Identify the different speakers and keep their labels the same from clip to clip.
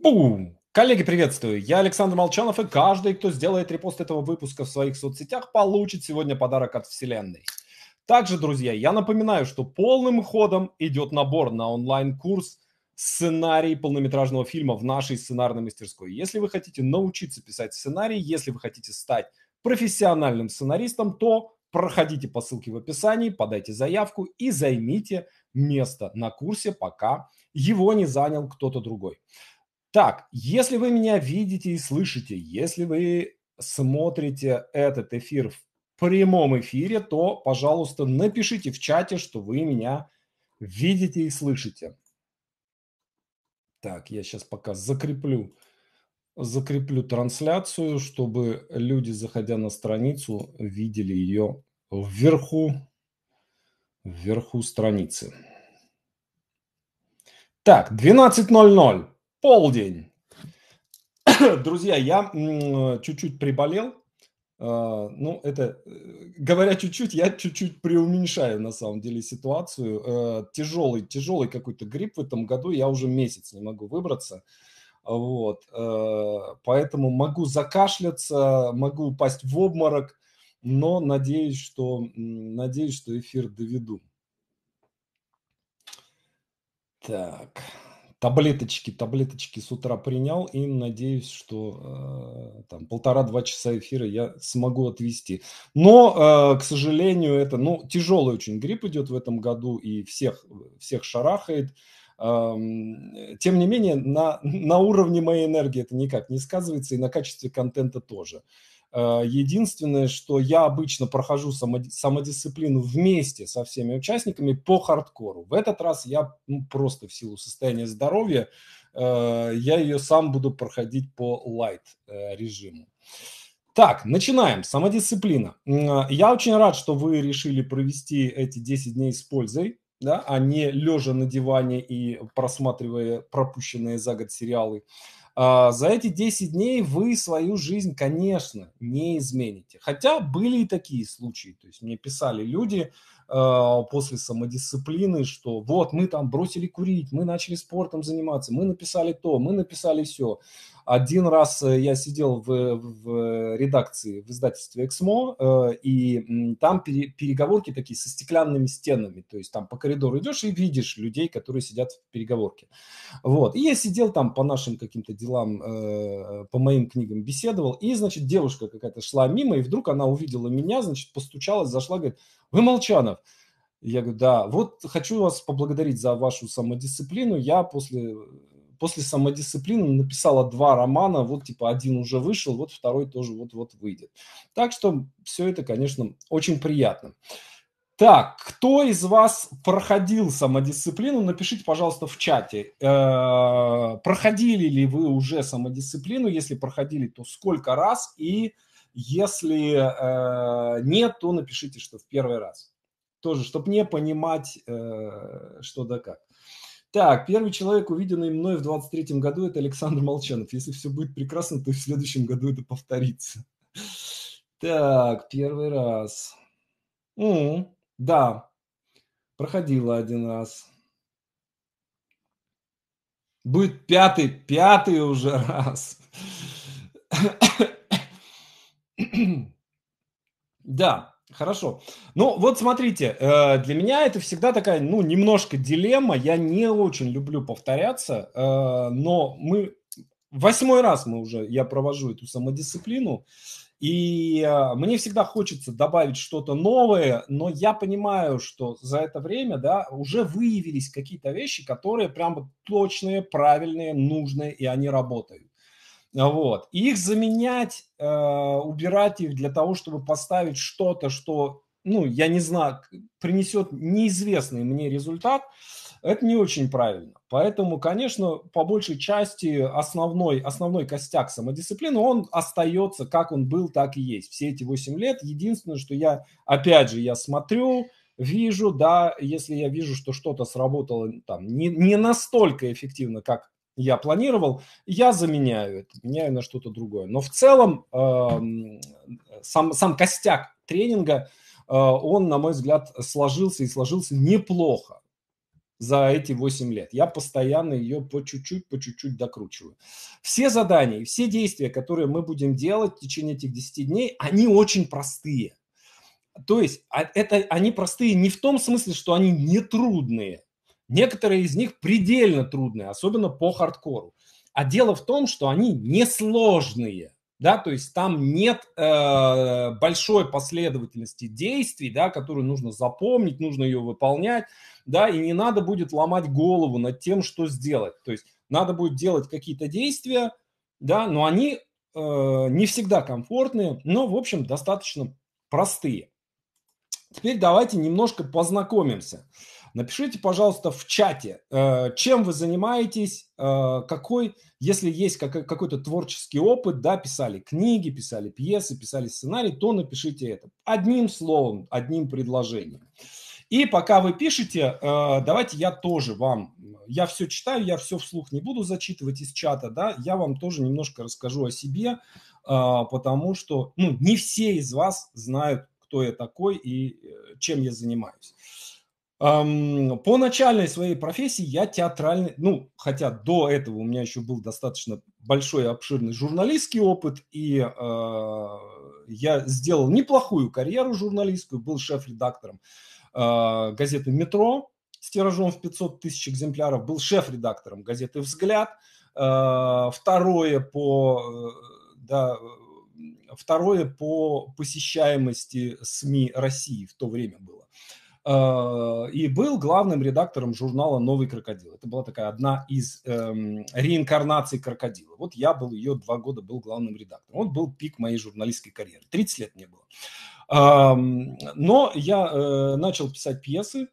Speaker 1: Бум! Коллеги, приветствую! Я Александр Молчанов, и каждый, кто сделает репост этого выпуска в своих соцсетях, получит сегодня подарок от Вселенной. Также, друзья, я напоминаю, что полным ходом идет набор на онлайн-курс сценарий полнометражного фильма в нашей сценарной мастерской. Если вы хотите научиться писать сценарий, если вы хотите стать профессиональным сценаристом, то проходите по ссылке в описании, подайте заявку и займите место на курсе, пока его не занял кто-то другой. Так, если вы меня видите и слышите, если вы смотрите этот эфир в прямом эфире, то, пожалуйста, напишите в чате, что вы меня видите и слышите. Так, я сейчас пока закреплю, закреплю трансляцию, чтобы люди, заходя на страницу, видели ее вверху, вверху страницы. Так, 12.00 полдень. Друзья, я чуть-чуть приболел. А, ну, это, э, говоря чуть-чуть, я чуть-чуть преуменьшаю на самом деле ситуацию. Э, тяжелый, тяжелый какой-то грипп в этом году, я уже месяц не могу выбраться. Вот, э, поэтому могу закашляться, могу упасть в обморок, но надеюсь, что, надеюсь, что эфир доведу. Так таблеточки, таблеточки с утра принял и надеюсь, что э, там полтора-два часа эфира я смогу отвести. Но, э, к сожалению, это, ну, тяжелый очень грипп идет в этом году и всех, всех шарахает. Эм, тем не менее, на, на уровне моей энергии это никак не сказывается, и на качестве контента тоже. Э, единственное, что я обычно прохожу самодисциплину вместе со всеми участниками по хардкору. В этот раз я ну, просто в силу состояния здоровья, э, я ее сам буду проходить по лайт э, режиму. Так, начинаем. Самодисциплина. Я очень рад, что вы решили провести эти 10 дней с пользой, да, а не лежа на диване и просматривая пропущенные за год сериалы. А, за эти 10 дней вы свою жизнь, конечно, не измените. Хотя были и такие случаи. То есть мне писали люди а, после самодисциплины, что вот мы там бросили курить, мы начали спортом заниматься, мы написали то, мы написали все. Один раз э, я сидел в, в редакции в издательстве «Эксмо», э, и там переговорки такие со стеклянными стенами, то есть там по коридору идешь и видишь людей, которые сидят в переговорке. Вот. И я сидел там по нашим каким-то делам, э, по моим книгам беседовал, и, значит, девушка какая-то шла мимо, и вдруг она увидела меня, значит, постучалась, зашла, говорит, «Вы Молчанов!» Я говорю, да, вот хочу вас поблагодарить за вашу самодисциплину. Я после после самодисциплины написала два романа, вот типа один уже вышел, вот второй тоже вот-вот выйдет. Так что все это, конечно, очень приятно. Так, кто из вас проходил самодисциплину, напишите, пожалуйста, в чате. Э, проходили ли вы уже самодисциплину? Если проходили, то сколько раз? И если э, нет, то напишите, что в первый раз. Тоже, чтобы не понимать, э, что да как. Так, первый человек, увиденный мной в 23-м году, это Александр Молчанов. Если все будет прекрасно, то и в следующем году это повторится. Так, первый раз. М-м, да, проходила один раз. Будет пятый, пятый уже раз. Да, Хорошо. Ну, вот смотрите, э, для меня это всегда такая, ну, немножко дилемма. Я не очень люблю повторяться, э, но мы... Восьмой раз мы уже, я провожу эту самодисциплину, и э, мне всегда хочется добавить что-то новое, но я понимаю, что за это время, да, уже выявились какие-то вещи, которые прям точные, правильные, нужные, и они работают. Вот. И их заменять, э, убирать их для того, чтобы поставить что-то, что, ну, я не знаю, принесет неизвестный мне результат, это не очень правильно. Поэтому, конечно, по большей части основной, основной костяк самодисциплины, он остается, как он был, так и есть. Все эти 8 лет. Единственное, что я, опять же, я смотрю, вижу, да, если я вижу, что что-то сработало там не, не настолько эффективно, как я планировал, я заменяю это, меняю на что-то другое. Но в целом э, сам, сам костяк тренинга, э, он, на мой взгляд, сложился и сложился неплохо за эти 8 лет. Я постоянно ее по чуть-чуть, по чуть-чуть докручиваю. Все задания, все действия, которые мы будем делать в течение этих 10 дней, они очень простые. То есть а, это, они простые не в том смысле, что они нетрудные, Некоторые из них предельно трудные, особенно по хардкору. А дело в том, что они несложные да, то есть там нет э, большой последовательности действий, да, которую нужно запомнить, нужно ее выполнять, да, и не надо будет ломать голову над тем, что сделать, то есть надо будет делать какие-то действия, да, но они э, не всегда комфортные, но, в общем, достаточно простые. Теперь давайте немножко познакомимся. Напишите, пожалуйста, в чате, э, чем вы занимаетесь, э, какой, если есть какой-то творческий опыт, да, писали книги, писали пьесы, писали сценарий, то напишите это одним словом, одним предложением. И пока вы пишете, э, давайте я тоже вам, я все читаю, я все вслух не буду зачитывать из чата, да, я вам тоже немножко расскажу о себе, потому что, ну, не все из вас знают, кто я такой и чем я занимаюсь. Эм, по начальной своей профессии я театральный, ну, хотя до этого у меня еще был достаточно большой обширный журналистский опыт, и э, я сделал неплохую карьеру журналистскую, был шеф-редактором э, газеты «Метро» с тиражом в 500 тысяч экземпляров, был шеф-редактором газеты «Взгляд», э, второе по... Э, да, второе по посещаемости СМИ России в то время было. Э, и был главным редактором журнала «Новый крокодил». Это была такая одна из эм, реинкарнаций крокодила. Вот я был ее два года, был главным редактором. Он был пик моей журналистской карьеры. 30 лет мне было. Эм, но я э, начал писать пьесы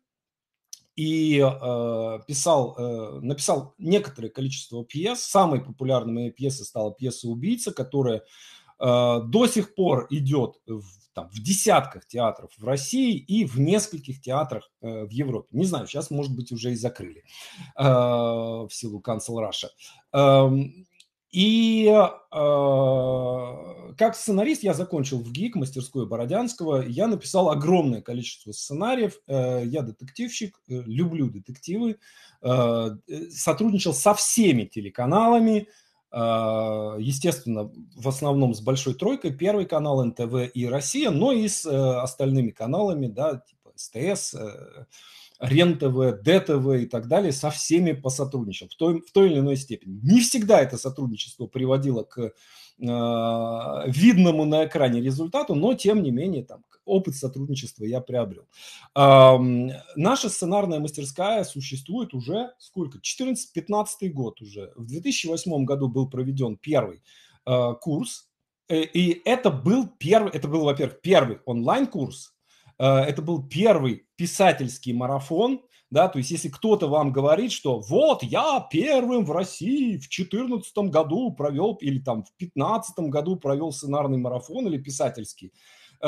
Speaker 1: и э, писал, э, написал некоторое количество пьес. Самой популярной моей пьесой стала пьеса «Убийца», которая э, до сих пор идет в там, в десятках театров в России и в нескольких театрах э, в Европе. Не знаю, сейчас, может быть, уже и закрыли э, в силу канцел Раша. Э, и э, как сценарист я закончил в ГИК, мастерскую Бородянского. Я написал огромное количество сценариев. Э, я детективщик, э, люблю детективы. Э, э сотрудничал со всеми телеканалами, а, естественно, в основном с большой тройкой, Первый канал, НТВ и Россия, но и с э, остальными каналами, да, типа СТС, э, РЕН-ТВ, ДТВ и так далее, со всеми посотрудничал в той, в той или иной степени. Не всегда это сотрудничество приводило к Э, видному на экране результату, но тем не менее там опыт сотрудничества я приобрел. Наша сценарная мастерская существует уже сколько? 14-15 год уже. В 2008 году был проведен первый э, курс, э, и это был первый, это был, во-первых, первый онлайн-курс, это был первый писательский марафон, да, то есть если кто-то вам говорит, что вот я первым в России в четырнадцатом году провел или там в пятнадцатом году провел сценарный марафон или писательский, э,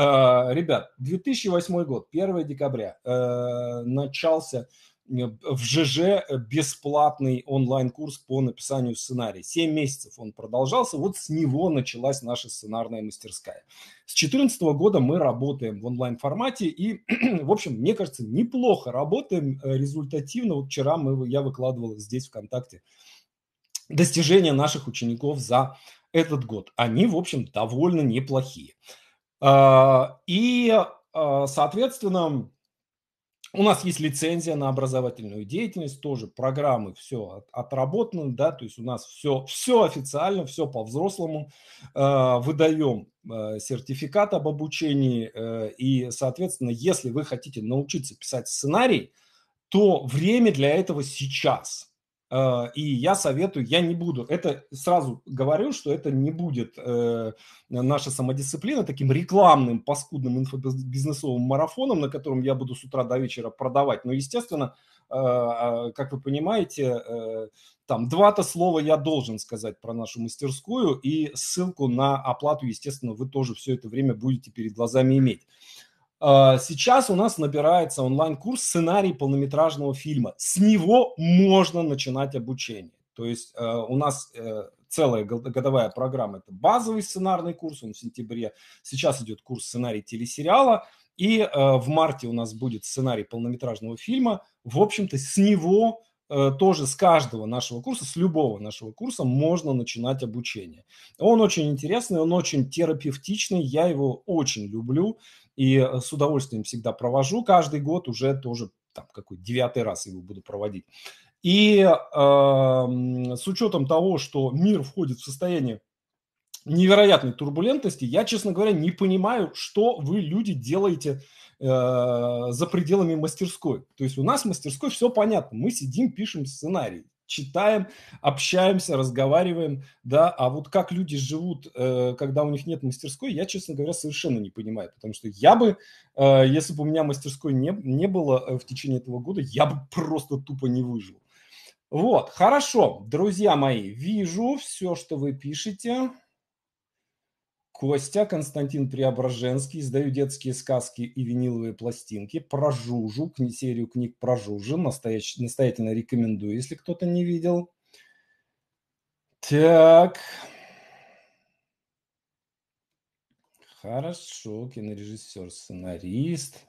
Speaker 1: ребят, 2008 год, 1 декабря э, начался в ЖЖ бесплатный онлайн-курс по написанию сценария. семь месяцев он продолжался, вот с него началась наша сценарная мастерская. С 2014 года мы работаем в онлайн-формате и, в общем, мне кажется, неплохо работаем э, результативно. Вот вчера мы, я выкладывал здесь ВКонтакте достижения наших учеников за этот год. Они, в общем, довольно неплохие. А, и, а, соответственно, у нас есть лицензия на образовательную деятельность, тоже программы все отработаны, да, то есть у нас все, все официально, все по-взрослому, э, выдаем э, сертификат об обучении, э, и, соответственно, если вы хотите научиться писать сценарий, то время для этого сейчас. Э, и я советую, я не буду, это сразу говорю, что это не будет э, наша самодисциплина таким рекламным, паскудным инфобизнесовым марафоном, на котором я буду с утра до вечера продавать. Но, естественно, э, а, как вы понимаете, там два-то слова я должен сказать про нашу мастерскую, и ссылку на оплату, естественно, вы тоже все это время будете перед глазами иметь. А, сейчас у нас набирается онлайн-курс сценарий полнометражного фильма. С него можно начинать обучение. То есть э, у нас э, целая годовая программа – это базовый сценарный курс, он в сентябре. Сейчас идет курс сценарий телесериала. И э, в марте у нас будет сценарий полнометражного фильма. В общем-то, с него тоже с каждого нашего курса, с любого нашего курса можно начинать обучение. Он очень интересный, он очень терапевтичный, я его очень люблю и э, с удовольствием всегда провожу. Каждый год уже тоже там какой девятый раз его буду проводить. И э, с учетом того, что мир входит в состояние невероятной турбулентности, я, честно говоря, не понимаю, что вы, люди, делаете э, за пределами мастерской. То есть у нас в мастерской все понятно. Мы сидим, пишем сценарий читаем, общаемся, разговариваем, да, а вот как люди живут, э, когда у них нет мастерской, я, честно говоря, совершенно не понимаю, потому что я бы, э, если бы у меня мастерской не, не было э, в течение этого года, я бы просто тупо не выжил. Вот, хорошо, друзья мои, вижу все, что вы пишете. Костя, Константин Преображенский, издаю детские сказки и виниловые пластинки, про Жужу, серию книг про Жужу, настоящ, настоятельно рекомендую, если кто-то не видел. Так. Хорошо, кинорежиссер, сценарист.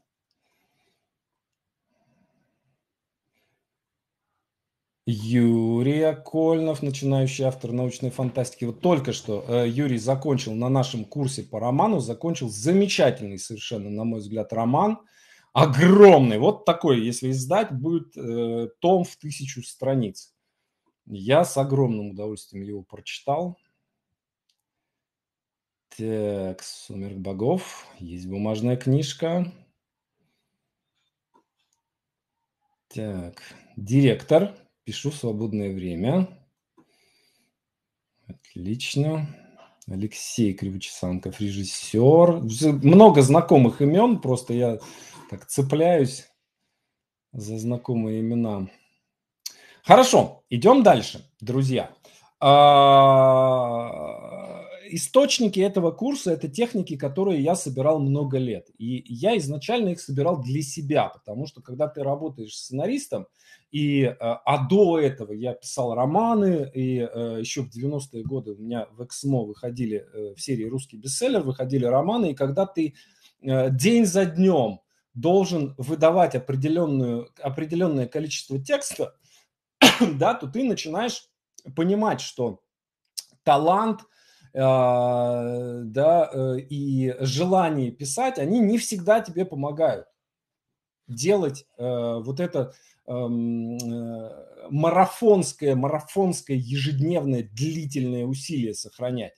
Speaker 1: Юрий Акольнов, начинающий автор научной фантастики. Вот только что э, Юрий закончил на нашем курсе по роману, закончил замечательный совершенно, на мой взгляд, роман. Огромный, вот такой, если издать, будет э, том в тысячу страниц. Я с огромным удовольствием его прочитал. Так, «Сумерк богов», есть бумажная книжка. Так, «Директор», Пишу свободное время. Отлично. Алексей Кривочесанков, режиссер. Много знакомых имен, просто я так цепляюсь за знакомые имена. Хорошо, идем дальше, друзья. А источники этого курса – это техники, которые я собирал много лет. И я изначально их собирал для себя, потому что когда ты работаешь сценаристом, и, э, а до этого я писал романы, и э, еще в 90-е годы у меня в Эксмо выходили э, в серии «Русский бестселлер», выходили романы, и когда ты день за днем должен выдавать определенную, определенное количество текста, да, то ты начинаешь понимать, что талант – а, да, э, и желание писать, они не всегда тебе помогают делать э, вот это эм, э, марафонское, марафонское ежедневное длительное усилие сохранять.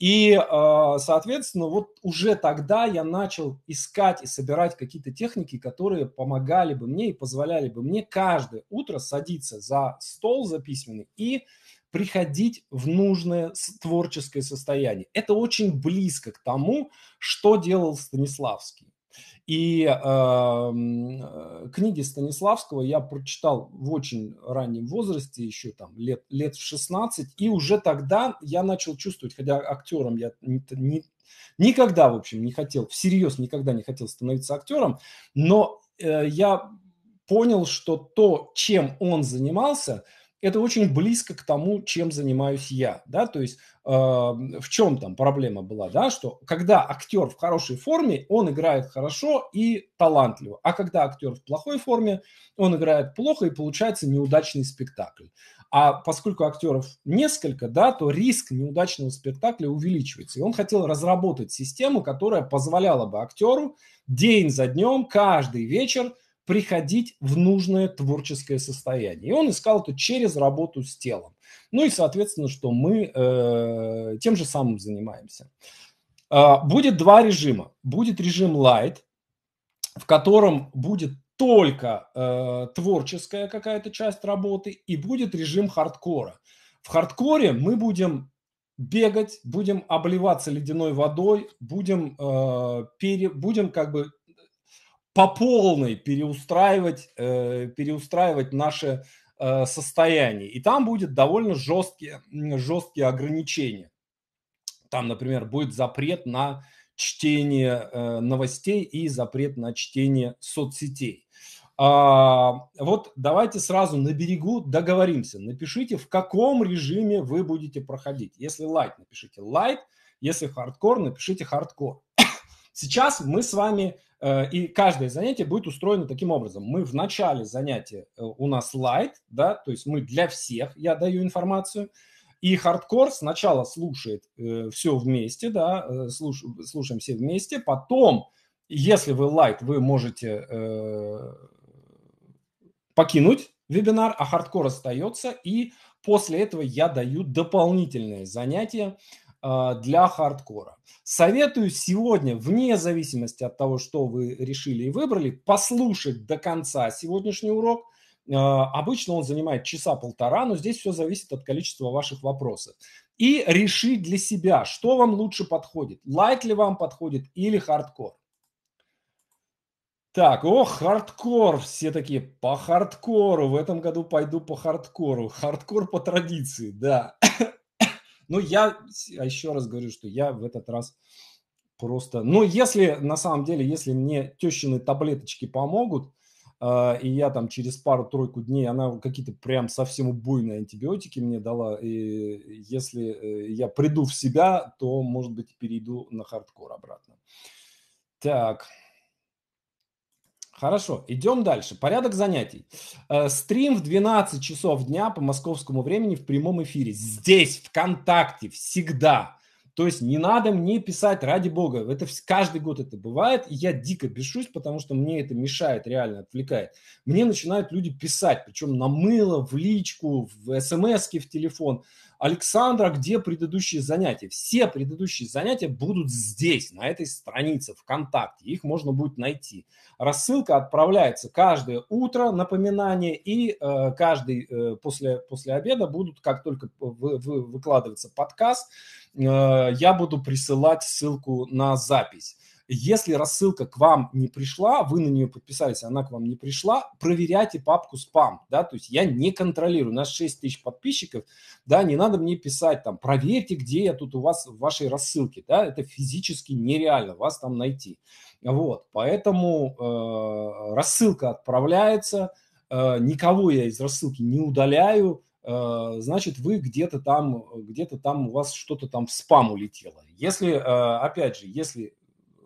Speaker 1: И, а, соответственно, вот уже тогда я начал искать и собирать какие-то техники, которые помогали бы мне и позволяли бы мне каждое утро садиться за стол, за письменный и приходить в нужное творческое состояние. Это очень близко к тому, что делал Станиславский. И эм, э, книги Станиславского я прочитал в очень раннем возрасте, еще там лет, лет в 16, и уже тогда я начал чувствовать, хотя актером я не, не, никогда, в общем, не хотел, всерьез никогда не хотел становиться актером, но э, я понял, что то, чем он занимался – это очень близко к тому, чем занимаюсь я, да, то есть э, в чем там проблема была, да, что когда актер в хорошей форме, он играет хорошо и талантливо, а когда актер в плохой форме, он играет плохо и получается неудачный спектакль. А поскольку актеров несколько, да, то риск неудачного спектакля увеличивается. И он хотел разработать систему, которая позволяла бы актеру день за днем, каждый вечер приходить в нужное творческое состояние. И он искал это через работу с телом. Ну и, соответственно, что мы э, тем же самым занимаемся. Э, будет два режима. Будет режим light, в котором будет только э, творческая какая-то часть работы, и будет режим хардкора. В хардкоре мы будем бегать, будем обливаться ледяной водой, будем, э, пере, будем как бы по полной переустраивать, э, переустраивать наше э, состояние. И там будет довольно жесткие, жесткие ограничения. Там, например, будет запрет на чтение э, новостей и запрет на чтение соцсетей. А, вот давайте сразу на берегу договоримся. Напишите, в каком режиме вы будете проходить. Если лайт, напишите лайт. Если хардкор, напишите хардкор. Сейчас мы с вами Э, и каждое занятие будет устроено таким образом. Мы в начале занятия, э, у нас лайт, да, то есть мы для всех, я даю информацию, и хардкор сначала слушает э, все вместе, да, э, слуш, слушаем все вместе, потом, если вы лайт, вы можете э, покинуть вебинар, а хардкор остается, и после этого я даю дополнительные занятия, а, для хардкора. Советую сегодня, вне зависимости от того, что вы решили и выбрали, послушать до конца сегодняшний урок. А, обычно он занимает часа полтора, но здесь все зависит от количества ваших вопросов. И решить для себя, что вам лучше подходит. Лайт ли вам подходит или хардкор. Так, о, хардкор, все такие по хардкору, в этом году пойду по хардкору, хардкор по традиции, да. Но ну, я а еще раз говорю, что я в этот раз просто... Но ну, если, на самом деле, если мне тещины таблеточки помогут, а, и я там через пару-тройку дней, она какие-то прям совсем убойные антибиотики мне дала, и если э, я приду в себя, то, может быть, перейду на хардкор обратно. Так, Хорошо, идем дальше. Порядок занятий. Э, стрим в 12 часов дня по московскому времени в прямом эфире. Здесь, ВКонтакте, всегда. То есть не надо мне писать, ради бога. Это каждый год это бывает. И я дико бешусь, потому что мне это мешает, реально отвлекает. Мне начинают люди писать, причем на мыло, в личку, в смс в телефон. Александра, где предыдущие занятия? Все предыдущие занятия будут здесь, на этой странице ВКонтакте. Их можно будет найти. Рассылка отправляется каждое утро, напоминание, и э, каждый э, после, после обеда будут, как только вы, вы, выкладывается подкаст, э, я буду присылать ссылку на запись. Если рассылка к вам не пришла, вы на нее подписались, она к вам не пришла, проверяйте папку спам, да, то есть я не контролирую, у нас 6 тысяч подписчиков, да, не надо мне писать там, проверьте, где я тут у вас в вашей рассылке, да, это физически нереально вас там найти. Вот, поэтому э, рассылка отправляется, э, никого я из рассылки не удаляю, э, значит, вы где-то там, где-то там у вас что-то там в спам улетело. Если, э, опять же, если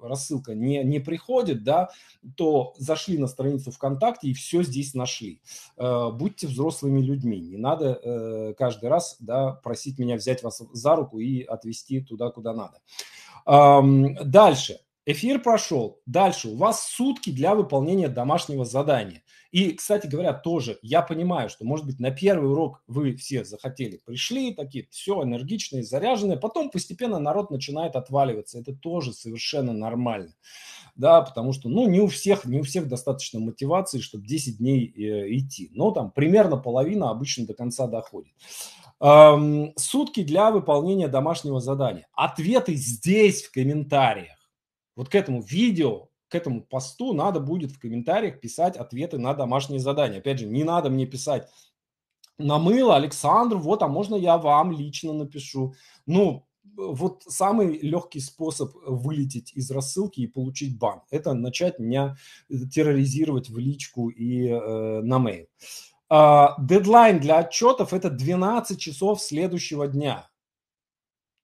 Speaker 1: рассылка не, не приходит, да, то зашли на страницу ВКонтакте и все здесь нашли. Э, будьте взрослыми людьми, не надо э, каждый раз да, просить меня взять вас за руку и отвести туда, куда надо. Дальше. Эфир прошел. Дальше у вас сутки для выполнения домашнего задания. И, кстати говоря, тоже я понимаю, что, может быть, на первый урок вы все захотели, пришли, такие все энергичные, заряженные. Потом постепенно народ начинает отваливаться. Это тоже совершенно нормально. Да, потому что, ну, не у всех, не у всех достаточно мотивации, чтобы 10 дней э, идти. Но там примерно половина обычно до конца доходит сутки для выполнения домашнего задания. Ответы здесь в комментариях. Вот к этому видео, к этому посту надо будет в комментариях писать ответы на домашние задания. Опять же, не надо мне писать намыло, Александр, вот, а можно я вам лично напишу? Ну, вот самый легкий способ вылететь из рассылки и получить бан – это начать меня э, терроризировать в личку и э, на мейл. А, дедлайн для отчетов – это 12 часов следующего дня.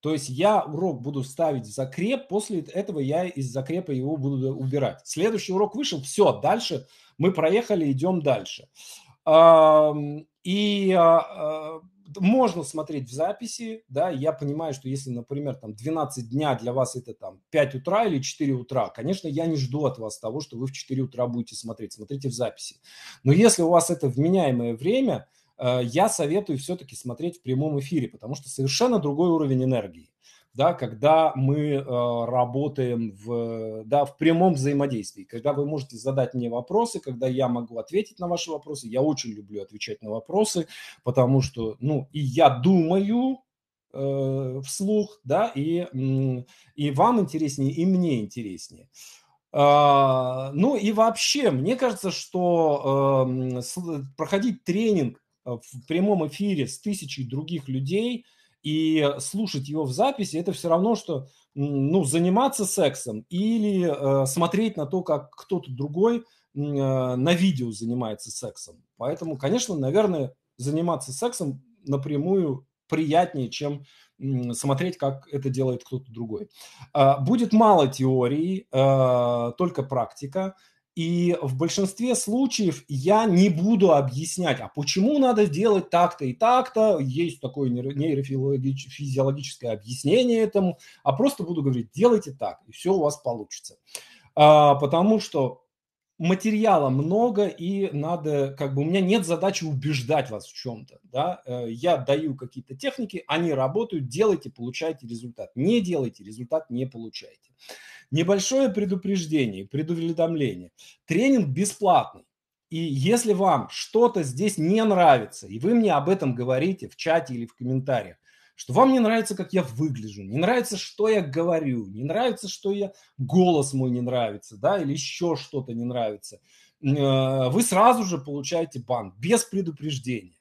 Speaker 1: То есть я урок буду ставить в закреп, после этого я из закрепа его буду убирать. Следующий урок вышел, все, дальше мы проехали, идем дальше. И а, а, можно смотреть в записи, да, я понимаю, что если, например, там 12 дня для вас это там 5 утра или 4 утра, конечно, я не жду от вас того, что вы в 4 утра будете смотреть, смотрите в записи. Но если у вас это вменяемое время, Э, я советую все-таки смотреть в прямом эфире, потому что совершенно другой уровень энергии, да, когда мы э, работаем в, да, в прямом взаимодействии, когда вы можете задать мне вопросы, когда я могу ответить на ваши вопросы. Я очень люблю отвечать на вопросы, потому что, ну, и я думаю, э, вслух, да, и, и вам интереснее, и мне интереснее. А, ну и вообще, мне кажется, что проходить тренинг Э, в прямом эфире с тысячей других людей и э, слушать его в записи, это все равно, что ну, заниматься сексом или э, смотреть на то, как кто-то другой э, на видео занимается сексом. Поэтому, конечно, наверное, заниматься сексом напрямую приятнее, чем смотреть, как это делает кто-то другой. А, будет мало теории, э, только практика. И в большинстве случаев я не буду объяснять, а почему надо делать так-то и так-то, есть такое нейрофизиологическое объяснение этому, а просто буду говорить, делайте так, и все у вас получится. А, потому что материала много, и надо, как бы, у меня нет задачи убеждать вас в чем-то, да, э, я даю какие-то техники, они работают, делайте, получайте результат, не делайте, результат не получаете. Небольшое предупреждение, предуведомление. Тренинг бесплатный. И если вам что-то здесь не нравится, и вы мне об этом говорите в чате или в комментариях, что вам не нравится, как я выгляжу, не нравится, что я говорю, не нравится, что я голос мой не нравится, да, или еще что-то не нравится, э, вы сразу же получаете бан без предупреждения.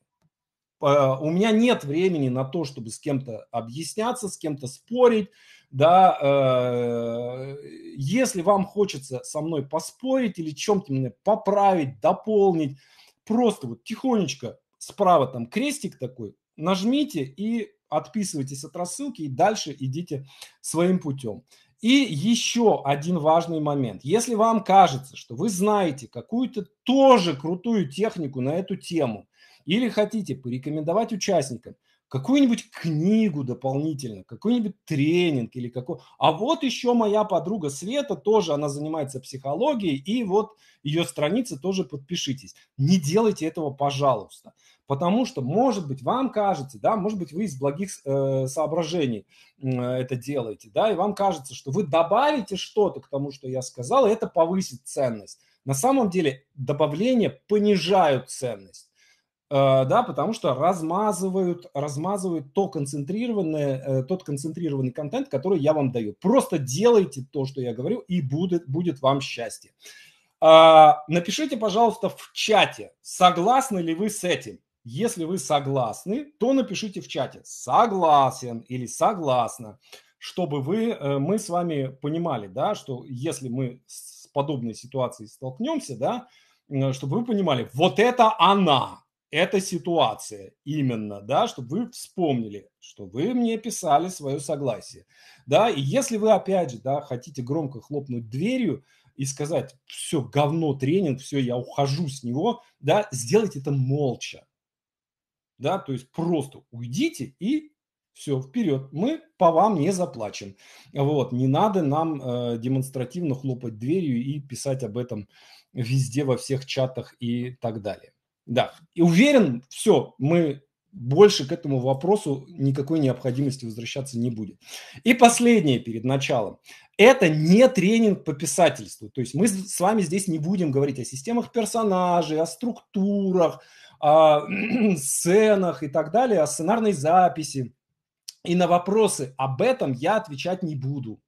Speaker 1: Э, у меня нет времени на то, чтобы с кем-то объясняться, с кем-то спорить, да, э, если вам хочется со мной поспорить или чем-то мне поправить, дополнить, просто вот тихонечко справа там крестик такой, нажмите и отписывайтесь от рассылки и дальше идите своим путем. И еще один важный момент. Если вам кажется, что вы знаете какую-то тоже крутую технику на эту тему или хотите порекомендовать участникам, какую-нибудь книгу дополнительно, какой-нибудь тренинг или какой. А вот еще моя подруга Света тоже, она занимается психологией, и вот ее страница тоже подпишитесь. Не делайте этого, пожалуйста. Потому что, может быть, вам кажется, да, может быть, вы из благих э, соображений э, это делаете, да, и вам кажется, что вы добавите что-то к тому, что я сказал, и это повысит ценность. На самом деле добавления понижают ценность. Э, да, потому что размазывают, размазывают то концентрированное, э, тот концентрированный контент, который я вам даю. Просто делайте то, что я говорю, и будет, будет вам счастье. А, напишите, пожалуйста, в чате, согласны ли вы с этим. Если вы согласны, то напишите в чате «согласен» или «согласна», чтобы вы, э, мы с вами понимали, да, что если мы с подобной ситуацией столкнемся, да, чтобы вы понимали, вот это она, эта ситуация именно, да, чтобы вы вспомнили, что вы мне писали свое согласие, да, и если вы, опять же, да, хотите громко хлопнуть дверью и сказать, все, говно тренинг, все, я ухожу с него, да, сделайте это молча, да, то есть просто уйдите и все, вперед, мы по вам не заплачем. Вот, не надо нам э, демонстративно хлопать дверью и писать об этом везде, во всех чатах и так далее. Да, и уверен, все, мы больше к этому вопросу никакой необходимости возвращаться не будет. И последнее перед началом. Это не тренинг по писательству. То есть мы с вами здесь не будем говорить о системах персонажей, о структурах, о сценах и так далее, о сценарной записи. И на вопросы об этом я отвечать не буду.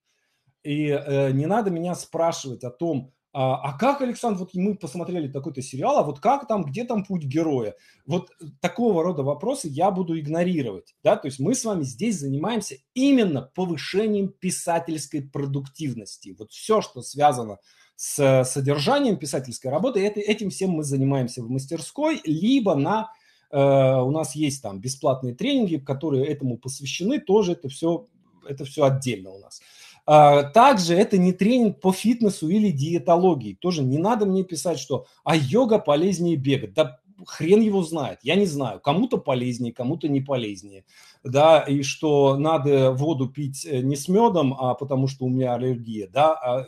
Speaker 1: И э, не надо меня спрашивать о том, а, а как, Александр, вот мы посмотрели такой-то сериал, а вот как там, где там путь героя? Вот такого рода вопросы я буду игнорировать, да, то есть мы с вами здесь занимаемся именно повышением писательской продуктивности. Вот все, что связано с э, содержанием писательской работы, это, этим всем мы занимаемся в мастерской, либо на э, у нас есть там бесплатные тренинги, которые этому посвящены, тоже это все это все отдельно у нас. А, также это не тренинг по фитнесу или диетологии. Тоже не надо мне писать, что а йога полезнее бегать. Да хрен его знает, я не знаю, кому-то полезнее, кому-то не полезнее, да, и что надо воду пить э, не с медом, а потому что у меня аллергия, да, а,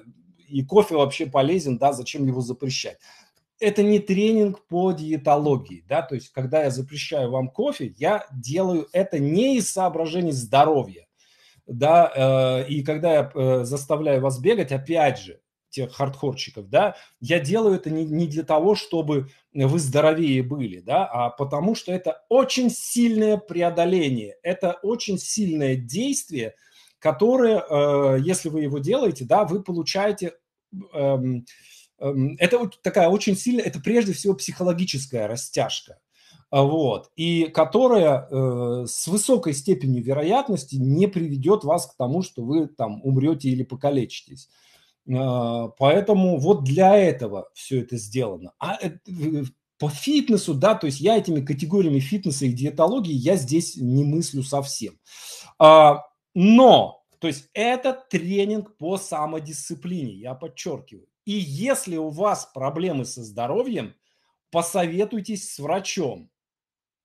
Speaker 1: и кофе вообще полезен, да, зачем его запрещать? Это не тренинг по диетологии, да, то есть когда я запрещаю вам кофе, я делаю это не из соображений здоровья, да, э, и когда я э, заставляю вас бегать, опять же, тех хардкорчиков, да, я делаю это не, не для того, чтобы вы здоровее были, да, а потому что это очень сильное преодоление, это очень сильное действие, которое, э, если вы его делаете, да, вы получаете эм, эм, это такая очень сильная, это прежде всего психологическая растяжка. А, вот, и которая э, с высокой степенью вероятности не приведет вас к тому, что вы там умрете или покалечитесь. Э, поэтому вот для этого все это сделано. А э, по фитнесу, да, то есть я этими категориями фитнеса и диетологии я здесь не мыслю совсем. А, но, то есть это тренинг по самодисциплине, я подчеркиваю. И если у вас проблемы со здоровьем, посоветуйтесь с врачом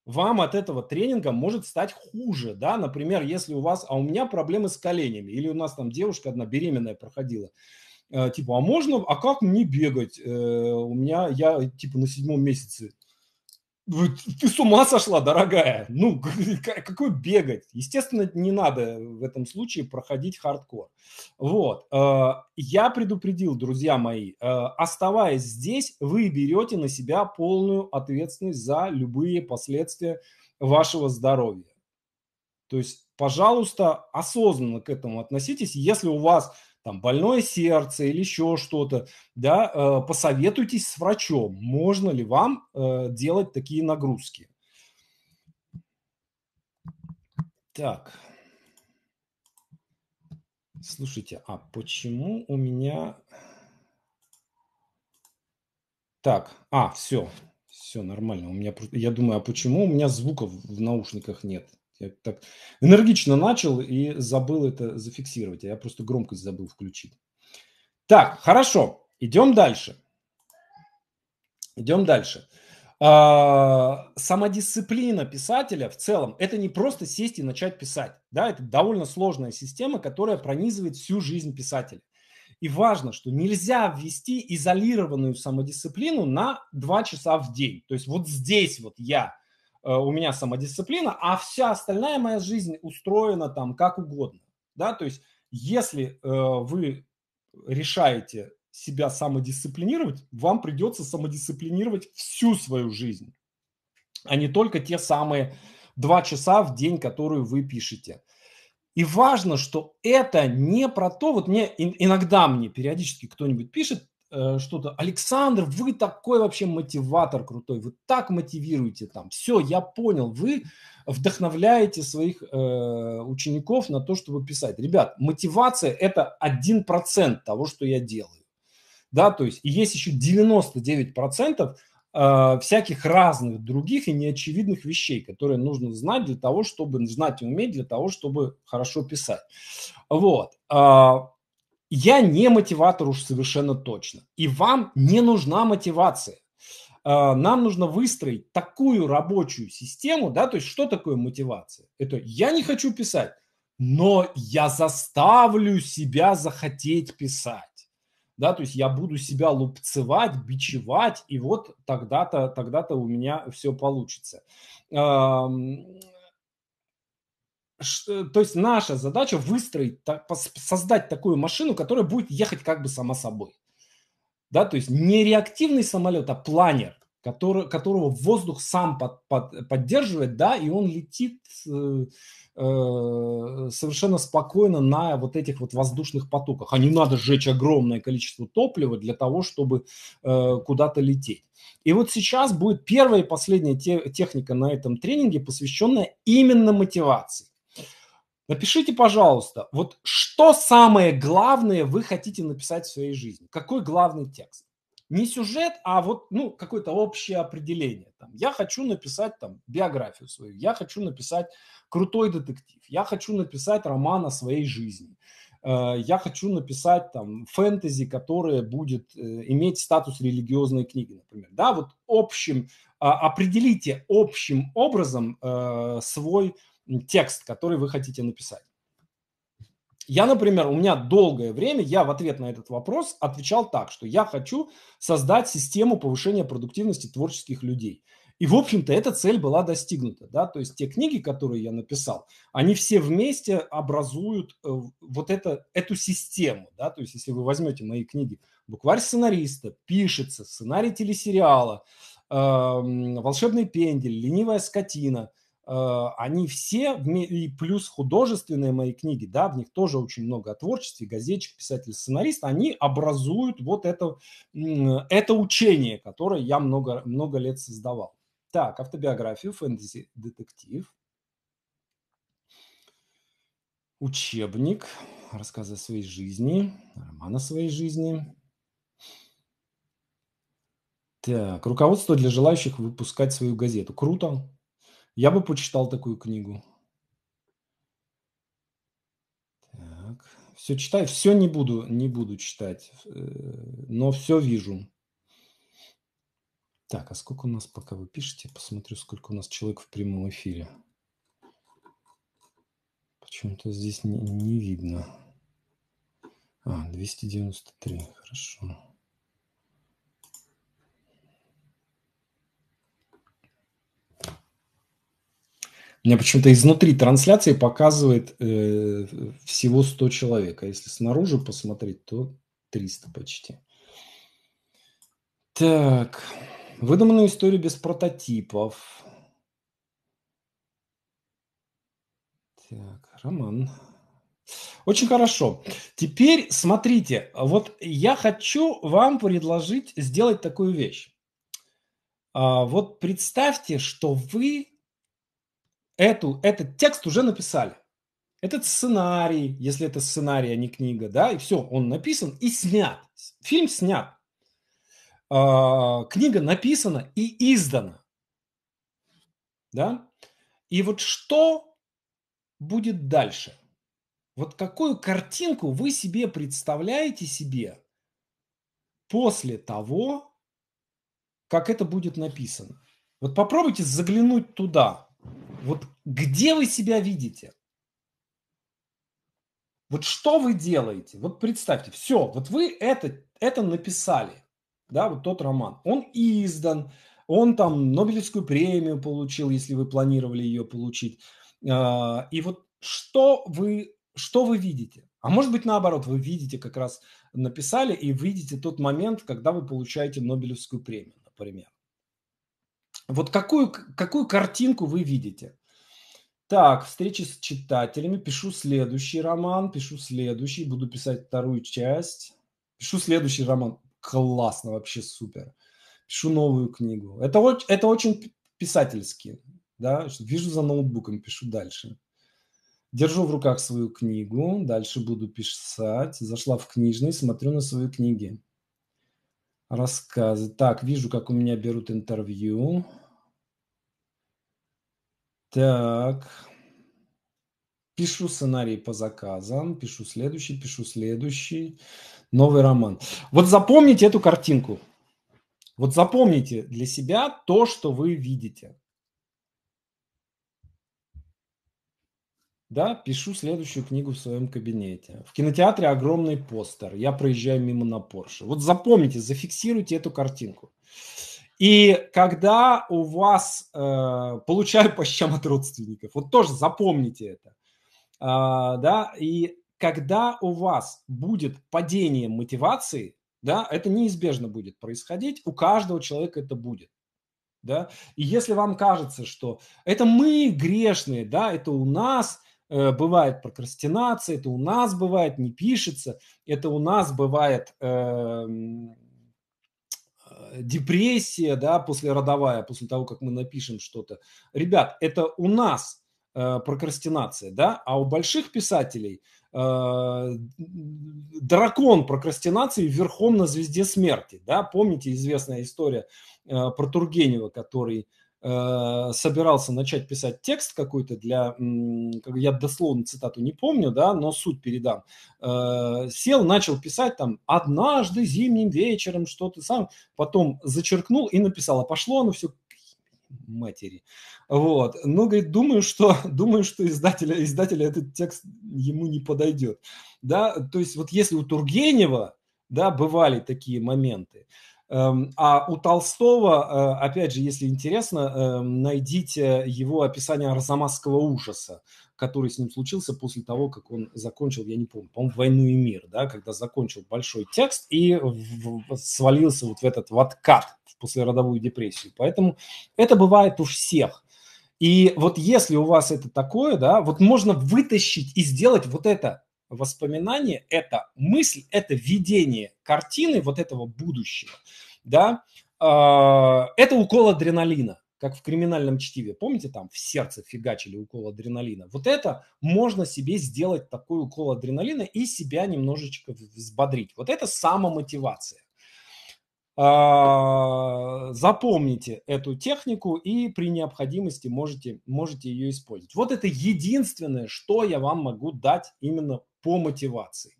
Speaker 1: вам от этого тренинга может стать хуже, да, например, если у вас, а у меня проблемы с коленями, или у нас там девушка одна беременная проходила, э, типа, а можно, а как мне бегать? Э, у меня, я типа на седьмом месяце ты с ума сошла, дорогая. Ну, какой бегать? Естественно, не надо в этом случае проходить хардкор. Вот. Э, я предупредил, друзья мои, э, оставаясь здесь, вы берете на себя полную ответственность за любые последствия вашего здоровья. То есть, пожалуйста, осознанно к этому относитесь. Если у вас там больное сердце или еще что-то, да, э, посоветуйтесь с врачом, можно ли вам э, делать такие нагрузки. Так. Слушайте, а почему у меня... Так, а, все, все нормально. У меня, я думаю, а почему у меня звука в наушниках нет? Я так энергично начал и забыл это зафиксировать. А я просто громкость забыл включить. Так, хорошо, идем дальше. Идем дальше. А, самодисциплина писателя в целом – это не просто сесть и начать писать. Да, это довольно сложная система, которая пронизывает всю жизнь писателя. И важно, что нельзя ввести изолированную самодисциплину на 2 часа в день. То есть вот здесь вот я – Э, у меня самодисциплина, а вся остальная моя жизнь устроена там как угодно. Да? То есть если э, вы решаете себя самодисциплинировать, вам придется самодисциплинировать всю свою жизнь, а не только те самые два часа в день, которые вы пишете. И важно, что это не про то, вот мне иногда мне периодически кто-нибудь пишет, Э, что-то. Александр, вы такой вообще мотиватор крутой, вы так мотивируете там. Все, я понял, вы вдохновляете своих э, учеников на то, чтобы писать. Ребят, мотивация – это 1% того, что я делаю. Да, то есть и есть еще 99% э, всяких разных других и неочевидных вещей, которые нужно знать для того, чтобы знать и уметь, для того, чтобы хорошо писать. Вот. А, я не мотиватор уж совершенно точно. И вам не нужна мотивация. А, нам нужно выстроить такую рабочую систему, да, то есть что такое мотивация? Это я не хочу писать, но я заставлю себя захотеть писать да, то есть я буду себя лупцевать, бичевать, и вот тогда-то, тогда-то у меня все получится то есть наша задача выстроить, создать такую машину, которая будет ехать как бы сама собой. Да, то есть не реактивный самолет, а планер, который, которого воздух сам под, под, поддерживает, да, и он летит э, э, совершенно спокойно на вот этих вот воздушных потоках. А не надо сжечь огромное количество топлива для того, чтобы э, куда-то лететь. И вот сейчас будет первая и последняя те, техника на этом тренинге, посвященная именно мотивации. Напишите, пожалуйста, вот что самое главное вы хотите написать в своей жизни? Какой главный текст? Не сюжет, а вот ну, какое-то общее определение. Там, я хочу написать там, биографию свою, я хочу написать крутой детектив, я хочу написать роман о своей жизни, «Э, я хочу написать там, фэнтези, которое будет э, иметь статус религиозной книги, например. Да, вот общим, э, определите общим образом э, свой текст, который вы хотите написать. Я, например, у меня долгое время, я в ответ на этот вопрос отвечал так, что я хочу создать систему повышения продуктивности творческих людей. И, в общем-то, эта цель была достигнута. Да? То есть те книги, которые я написал, они все вместе образуют э, вот это, эту систему. Да? То есть если вы возьмете мои книги «Букварь сценариста», «Пишется», «Сценарий телесериала», э, «Волшебный пендель», «Ленивая скотина», Э, они все, и плюс художественные мои книги, да, в них тоже очень много о творчестве, газетчик, писатель, сценарист, они образуют вот это, это учение, которое я много, много лет создавал. Так, автобиографию, фэнтези, детектив, учебник, рассказ о своей жизни, роман о своей жизни. Так, руководство для желающих выпускать свою газету. Круто, я бы почитал такую книгу. Так. Все читаю. Все не буду, не буду читать, э, но все вижу. Так, а сколько у нас, пока вы пишете, посмотрю, сколько у нас человек в прямом эфире. Почему-то здесь не, не видно. А, 293, хорошо. меня почему-то изнутри трансляции показывает э, всего 100 человек, а если снаружи посмотреть, то 300 почти. Так, выдуманную историю без прототипов. Так, Роман. Очень хорошо. Теперь смотрите, вот я хочу вам предложить сделать такую вещь. А, вот представьте, что вы эту, этот текст уже написали. Этот сценарий, если это сценарий, а не книга, да, и все, он написан и снят. Фильм снят. А, книга написана и издана. Да? И вот что будет дальше? Вот какую картинку вы себе представляете себе после того, как это будет написано? Вот попробуйте заглянуть туда. Вот где вы себя видите? Вот что вы делаете? Вот представьте, все, вот вы это, это написали, да, вот тот роман. Он издан, он там Нобелевскую премию получил, если вы планировали ее получить. А, и вот что вы, что вы видите? А может быть, наоборот, вы видите как раз написали и видите тот момент, когда вы получаете Нобелевскую премию, например. Вот какую, какую картинку вы видите? Так, встречи с читателями. Пишу следующий роман, пишу следующий, буду писать вторую часть. Пишу следующий роман. Классно, вообще супер. Пишу новую книгу. Это, это очень писательски. Да? Вижу за ноутбуком, пишу дальше. Держу в руках свою книгу, дальше буду писать. Зашла в книжный, смотрю на свои книги. Рассказы. Так, вижу, как у меня берут интервью. Так. Пишу сценарий по заказам, пишу следующий, пишу следующий. Новый роман. Вот запомните эту картинку. Вот запомните для себя то, что вы видите. Да, пишу следующую книгу в своем кабинете. В кинотеатре огромный постер. Я проезжаю мимо на Порше. Вот запомните, зафиксируйте эту картинку. И когда у вас э, получаю по щам от родственников, вот тоже запомните это, э, да, и когда у вас будет падение мотивации, да, это неизбежно будет происходить, у каждого человека это будет. Да? И если вам кажется, что это мы грешные, да, это у нас, Э, бывает прокрастинация, это у нас бывает, не пишется, это у нас бывает эм, э, депрессия, да, после родовая, после того, как мы напишем что-то. Ребят, это у нас э, прокрастинация, да, а у больших писателей э, дракон прокрастинации верхом на звезде смерти, да, помните известная история э, про Тургенева, который Э, собирался начать писать текст какой-то для, я дословно цитату не помню, да, но суть передам, э, сел, начал писать там «однажды зимним вечером» что-то сам, потом зачеркнул и написал, а пошло оно все матери. Вот. Но, ну, говорит, думаю, что, думаю, что издателя, издателя этот текст ему не подойдет. Да, то есть вот если у Тургенева, да, бывали такие моменты, Эм, а у Толстого, э, опять же, если интересно, эм, найдите его описание арзамасского ужаса, который с ним случился после того, как он закончил, я не помню, по-моему, «Войну и мир», да, когда закончил большой текст и свалился вот в этот в откат, в послеродовую депрессию. Поэтому это бывает у всех. И вот если у вас это такое, да, вот можно вытащить и сделать вот это воспоминание, это мысль, это видение картины вот этого будущего да, а, это укол адреналина, как в криминальном чтиве. Помните, там в сердце фигачили укол адреналина? Вот это можно себе сделать такой укол адреналина и себя немножечко взбодрить. Вот это самомотивация. А, запомните эту технику и при необходимости можете, можете ее использовать. Вот это единственное, что я вам могу дать именно по мотивации.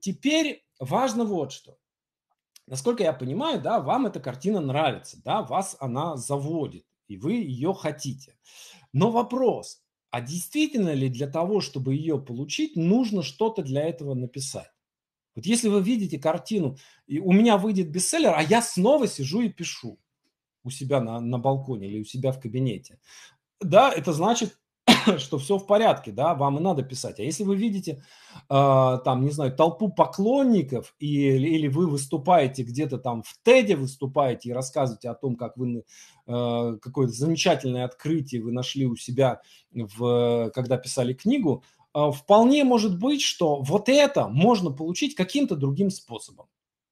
Speaker 1: Теперь важно вот что насколько я понимаю, да, вам эта картина нравится, да, вас она заводит, и вы ее хотите. Но вопрос, а действительно ли для того, чтобы ее получить, нужно что-то для этого написать? Вот если вы видите картину, и у меня выйдет бестселлер, а я снова сижу и пишу у себя на, на балконе или у себя в кабинете, да, это значит, что все в порядке, да, вам и надо писать. А если вы видите, э, там, не знаю, толпу поклонников, и, или, или вы выступаете где-то там в Теде выступаете и рассказываете о том, как вы э, какое-то замечательное открытие вы нашли у себя, в, когда писали книгу, э, вполне может быть, что вот это можно получить каким-то другим способом.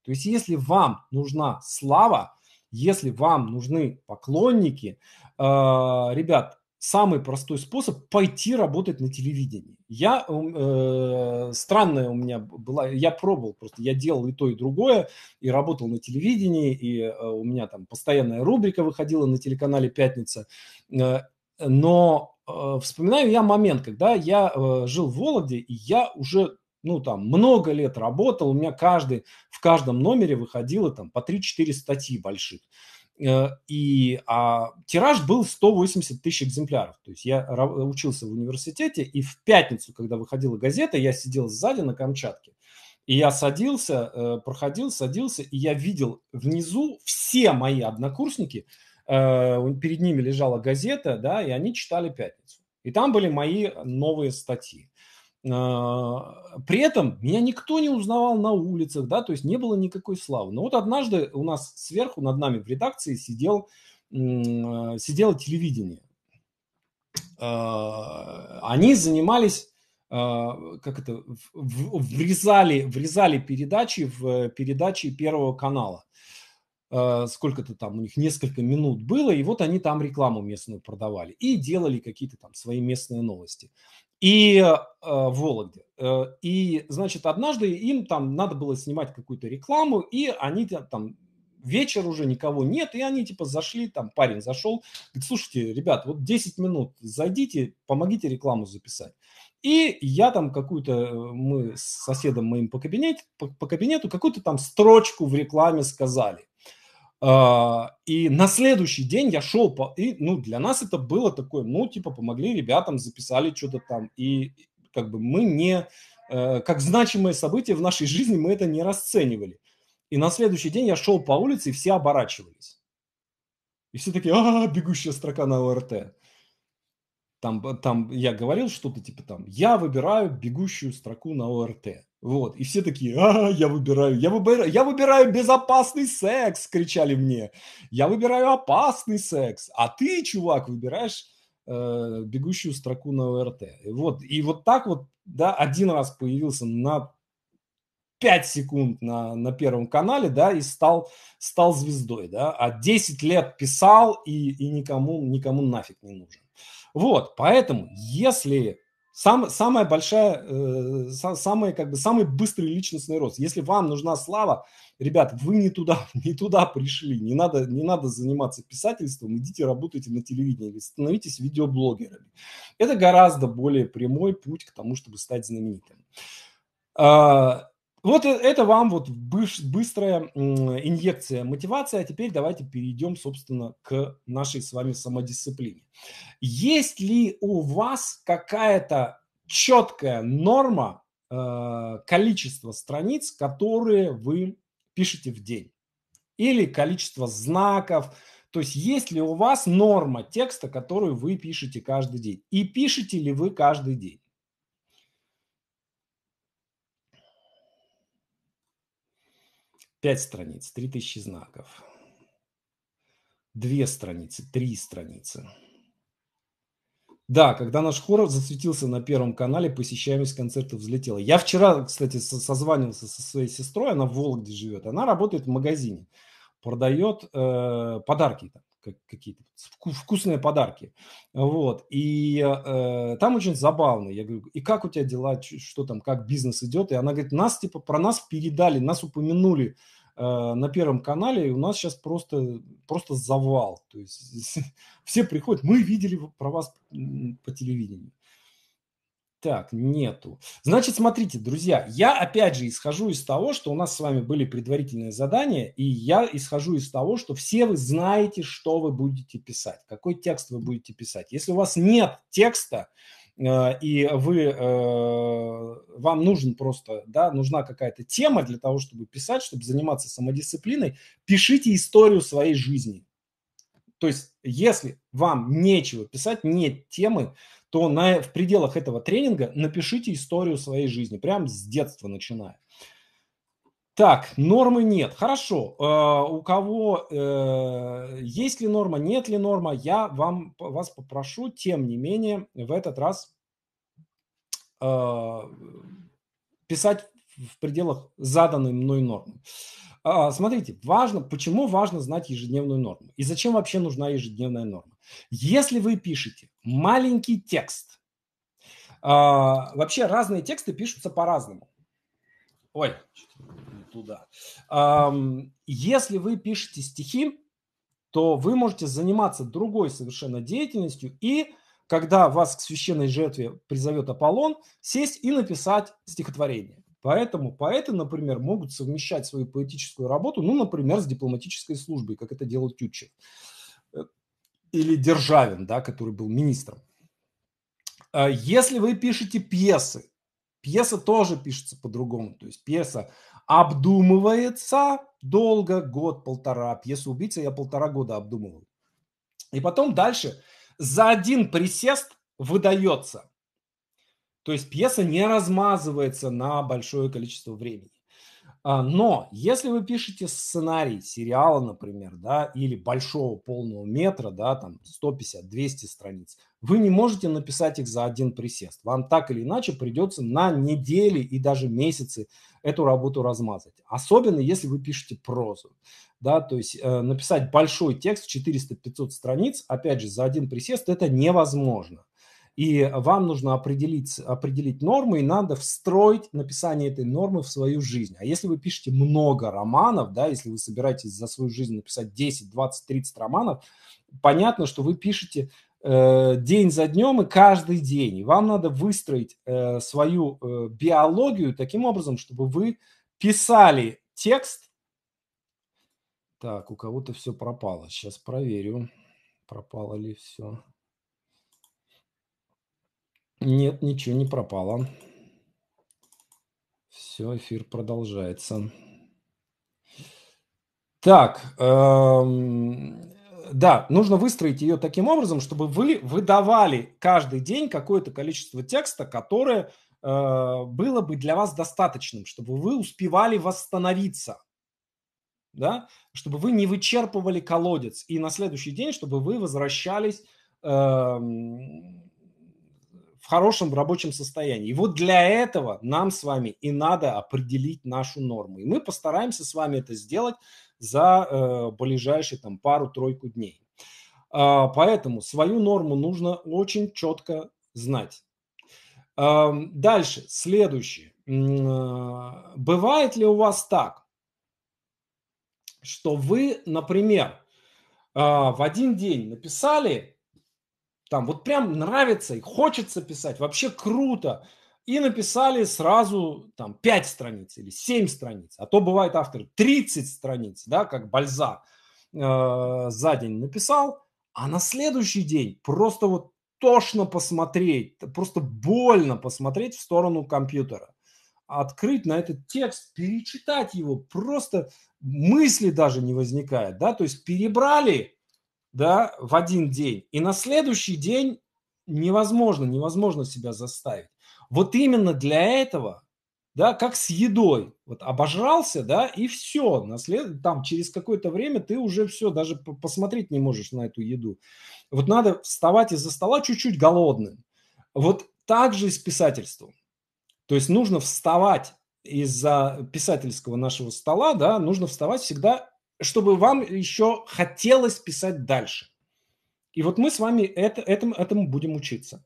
Speaker 1: То есть если вам нужна слава, если вам нужны поклонники, э, ребят, самый простой способ пойти работать на телевидении. Я эм, э, странная у меня была, я пробовал просто, я делал и то и другое, и работал на телевидении, и э, у меня там постоянная рубрика выходила на телеканале Пятница, э, но э, вспоминаю я момент, когда я э, жил в Вологде, и я уже ну, там, много лет работал, у меня каждый, в каждом номере выходило там по 3-4 статьи больших. Э, и а, тираж был 180 тысяч экземпляров. То есть я э, учился в университете, и в пятницу, когда выходила газета, я сидел сзади на Камчатке, и я садился, э, проходил, садился, и я видел внизу все мои однокурсники, перед ними лежала газета, да, и они читали пятницу. И там были мои новые статьи. А, при этом меня никто не узнавал на улицах, да, то есть не было никакой славы. Но вот однажды у нас сверху над нами в редакции сидел, а, сидело телевидение. А, они занимались, как это, врезали, врезали передачи в передачи Первого канала сколько-то там у них несколько минут было, и вот они там рекламу местную продавали и делали какие-то там свои местные новости и э, в Вологде. Э, и, значит, однажды им там надо было снимать какую-то рекламу, и они там вечер уже никого нет, и они типа зашли, там парень зашел, говорит, слушайте, ребят, вот 10 минут зайдите, помогите рекламу записать. И я там какую-то, э, мы с соседом моим по, кабинете, по, по кабинету, какую-то там строчку в рекламе сказали. А, и на следующий день я шел, по... и, ну, для нас это было такое, ну, типа, помогли ребятам, записали что-то там, и как бы мы не, э, как значимое событие в нашей жизни мы это не расценивали. И на следующий день я шел по улице, и все оборачивались. И все такие, а, бегущая строка на ОРТ. Там, там я говорил что-то типа там, я выбираю бегущую строку на ОРТ. Вот, и все такие, а, я выбираю, я выбираю, я выбираю безопасный секс, кричали мне. Я выбираю опасный секс, а ты, чувак, выбираешь э, бегущую строку на ОРТ. Вот, и вот так вот, да, один раз появился на 5 секунд на, на Первом канале, да, и стал, стал звездой, да, а 10 лет писал и, и никому, никому нафиг не нужен. Вот, поэтому, если сам, самая большая, э, сам, самый, как бы, самый быстрый личностный рост, если вам нужна слава, ребят, вы не туда, не туда пришли, не надо, не надо заниматься писательством, идите работайте на телевидении или становитесь видеоблогерами. Это гораздо более прямой путь к тому, чтобы стать знаменитым. А, вот э, это вам вот быстрая инъекция мотивация. А теперь давайте перейдем, собственно, к нашей с вами самодисциплине. Есть ли у вас какая-то четкая норма э, количества страниц, которые вы пишете в день? Или количество знаков? То есть есть ли у вас норма текста, которую вы пишете каждый день? И пишете ли вы каждый день? 5 страниц, 3000 знаков. 2 страницы, 3 страницы. Да, когда наш хоров засветился на Первом канале, посещаемость концерта взлетела. Я вчера, кстати, созванивался со своей сестрой, она в Вологде живет, она работает в магазине, продает э, подарки там какие-то вкусные подарки. Вот. И э, там очень забавно. Я говорю, и как у тебя дела, что там, как бизнес идет? И она говорит, нас типа про нас передали, нас упомянули Э, на Первом канале, и у нас сейчас просто, просто завал. То есть все приходят, мы видели про вас по телевидению. Так, нету. Значит, смотрите, друзья, я опять же исхожу из того, что у нас с вами были предварительные задания, и я исхожу из того, что все вы знаете, что вы будете писать, какой текст вы будете писать. Если у вас нет текста, Э, и вы, э, вам нужен просто, да, нужна какая-то тема для того, чтобы писать, чтобы заниматься самодисциплиной, пишите историю своей жизни. То есть, если вам нечего писать, нет темы, то на, в пределах этого тренинга напишите историю своей жизни, прям с детства начиная. Так, нормы нет. Хорошо. Э, у кого э, есть ли норма, нет ли норма, я вам, вас попрошу, тем не менее, в этот раз э, писать в пределах заданной мной нормы. А, смотрите, важно, почему важно знать ежедневную норму и зачем вообще нужна ежедневная норма. Если вы пишете маленький текст, а, вообще разные тексты пишутся по-разному. Ой, туда. Если вы пишете стихи, то вы можете заниматься другой совершенно деятельностью и когда вас к священной жертве призовет Аполлон, сесть и написать стихотворение. Поэтому поэты, например, могут совмещать свою поэтическую работу, ну, например, с дипломатической службой, как это делал Тютчев. Э, или Державин, да, который был министром. А если вы пишете пьесы, пьеса тоже пишется по-другому. То есть пьеса, обдумывается долго, год-полтора. Пьеса «Убийца» я полтора года обдумывал. И потом дальше за один присест выдается. То есть пьеса не размазывается на большое количество времени. А, но если вы пишете сценарий сериала, например, да, или большого полного метра, да, там 150-200 страниц, вы не можете написать их за один присест. Вам так или иначе придется на недели и даже месяцы эту работу размазать. Особенно если вы пишете прозу. Да, то есть э, написать большой текст 400-500 страниц, опять же, за один присест это невозможно. И вам нужно определить, определить нормы, и надо встроить написание этой нормы в свою жизнь. А если вы пишете много романов, да, если вы собираетесь за свою жизнь написать 10, 20, 30 романов, понятно, что вы пишете э, день за днем и каждый день. И вам надо выстроить э, свою э, биологию таким образом, чтобы вы писали текст. Так, у кого-то все пропало. Сейчас проверю, пропало ли все. Нет, ничего не пропало. Все, эфир продолжается. Так, эм, да, нужно выстроить ее таким образом, чтобы вы выдавали каждый день какое-то количество текста, которое э, было бы для вас достаточным, чтобы вы успевали восстановиться, да, чтобы вы не вычерпывали колодец, и на следующий день, чтобы вы возвращались э, в хорошем рабочем состоянии. И вот для этого нам с вами и надо определить нашу норму. И мы постараемся с вами это сделать за э, ближайшие там пару-тройку дней. Э, поэтому свою норму нужно очень четко знать. Э, дальше, следующее. Э, бывает ли у вас так, что вы, например, э, в один день написали там вот прям нравится и хочется писать, вообще круто. И написали сразу там 5 страниц или 7 страниц, а то бывает авторы 30 страниц, да, как Бальза э, за день написал, а на следующий день просто вот тошно посмотреть, просто больно посмотреть в сторону компьютера. Открыть на этот текст, перечитать его, просто мысли даже не возникает, да, то есть перебрали, да, в один день. И на следующий день невозможно, невозможно себя заставить. Вот именно для этого, да, как с едой, вот обожрался, да, и все, на след... там через какое-то время ты уже все, даже посмотреть не можешь на эту еду. Вот надо вставать из-за стола чуть-чуть голодным. Вот так же и с писательством. То есть нужно вставать из-за писательского нашего стола, да, нужно вставать всегда чтобы вам еще хотелось писать дальше. И вот мы с вами это, этому, этому будем учиться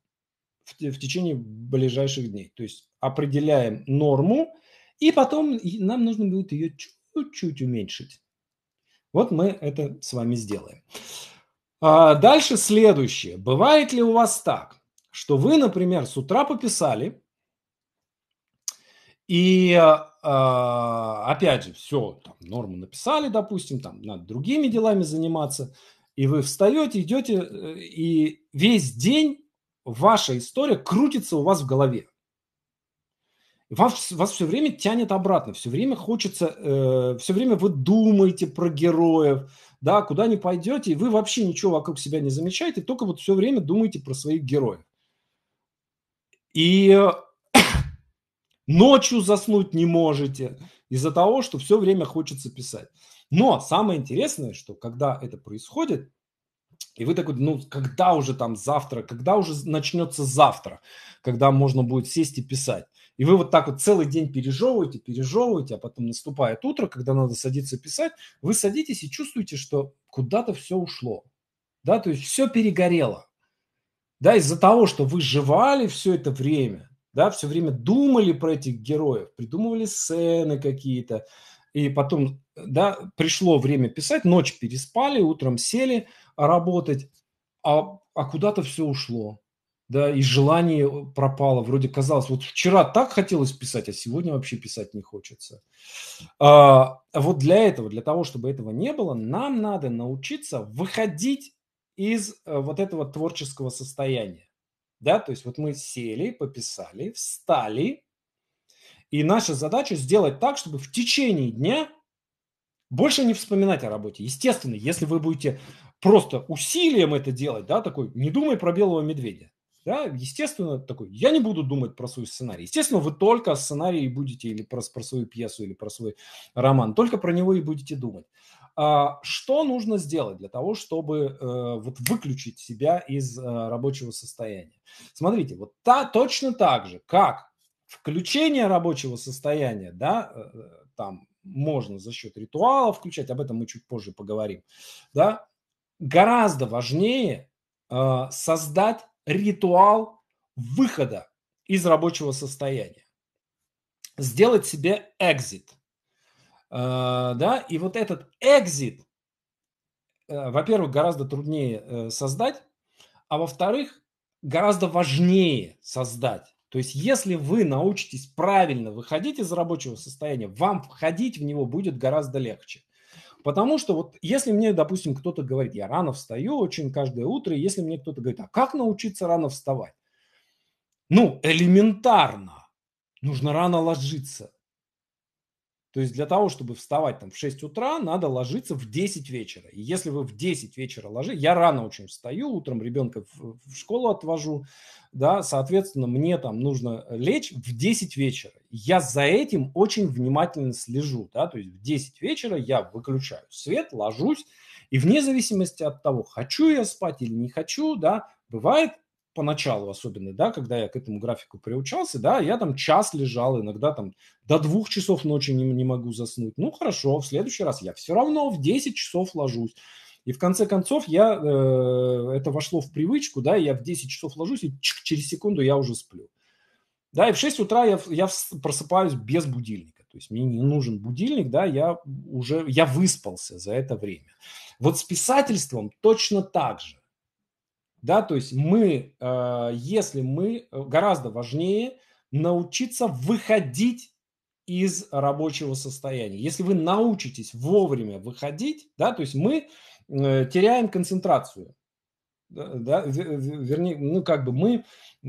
Speaker 1: в, в течение ближайших дней. То есть определяем норму, и потом нам нужно будет ее чуть-чуть уменьшить. Вот мы это с вами сделаем. А дальше следующее. Бывает ли у вас так, что вы, например, с утра пописали, и а, а, опять же, все, там, норму написали, допустим, там надо другими делами заниматься, и вы встаете, идете, э, и весь день ваша история крутится у вас в голове. Вас, вас все время тянет обратно, все время хочется, э, все время вы думаете про героев, да, куда не пойдете, и вы вообще ничего вокруг себя не замечаете, только вот все время думаете про своих героев. И э, ночью заснуть не можете из-за того, что все время хочется писать. Но самое интересное, что когда это происходит, и вы такой, ну, когда уже там завтра, когда уже начнется завтра, когда можно будет сесть и писать. И вы вот так вот целый день пережевываете, пережевываете, а потом наступает утро, когда надо садиться писать, вы садитесь и чувствуете, что куда-то все ушло. Да, то есть все перегорело. Да, из-за того, что вы жевали все это время, да, все время думали про этих героев, придумывали сцены какие-то, и потом, да, пришло время писать, ночь переспали, утром сели работать, а, а куда-то все ушло, да, и желание пропало, вроде казалось, вот вчера так хотелось писать, а сегодня вообще писать не хочется. А, вот для этого, для того, чтобы этого не было, нам надо научиться выходить из э, вот этого творческого состояния да, то есть вот мы сели, пописали, встали, и наша задача сделать так, чтобы в течение дня больше не вспоминать о работе. Естественно, если вы будете просто усилием это делать, да, такой, не думай про белого медведя, да, естественно, такой, я не буду думать про свой сценарий. Естественно, вы только о сценарии будете или про, про свою пьесу, или про свой роман, только про него и будете думать. А, что нужно сделать для того, чтобы э, вот выключить себя из э, рабочего состояния? Смотрите, вот та, точно так же, как включение рабочего состояния, да, э, там можно за счет ритуала включать, об этом мы чуть позже поговорим, да, гораздо важнее создать ритуал выхода из рабочего состояния. Сделать себе экзит – Э, да, и вот этот экзит, э, во-первых, гораздо труднее э, создать, а во-вторых, гораздо важнее создать. То есть, если вы научитесь правильно выходить из рабочего состояния, вам входить в него будет гораздо легче. Потому что вот если мне, допустим, кто-то говорит, я рано встаю очень каждое утро, и если мне кто-то говорит, а как научиться рано вставать? Ну, элементарно. Нужно рано ложиться. То есть для того, чтобы вставать там в 6 утра, надо ложиться в 10 вечера. И если вы в 10 вечера ложитесь, я рано очень встаю, утром ребенка в, в школу отвожу, да, соответственно, мне там нужно э, лечь в 10 вечера. Я за этим очень внимательно слежу, да, то есть в 10 вечера я выключаю свет, ложусь, и вне зависимости от того, хочу я спать или не хочу, да, бывает поначалу особенно, да, когда я к этому графику приучался, да, я там час лежал, иногда там до двух часов ночи не, не могу заснуть. Ну, хорошо, в следующий раз я все равно в 10 часов ложусь. И в конце концов я, э, это вошло в привычку, да, я в 10 часов ложусь, и чик, через секунду я уже сплю. Да, и в 6 утра я, я просыпаюсь без будильника. То есть мне не нужен будильник, да, я уже, я выспался за это время. Вот с писательством точно так же. Да, то есть мы, а, если мы, э, гораздо важнее научиться выходить из рабочего состояния. Если вы научитесь вовремя выходить, да, то есть мы э, теряем концентрацию. Да, да, вернее, ну как бы мы, э,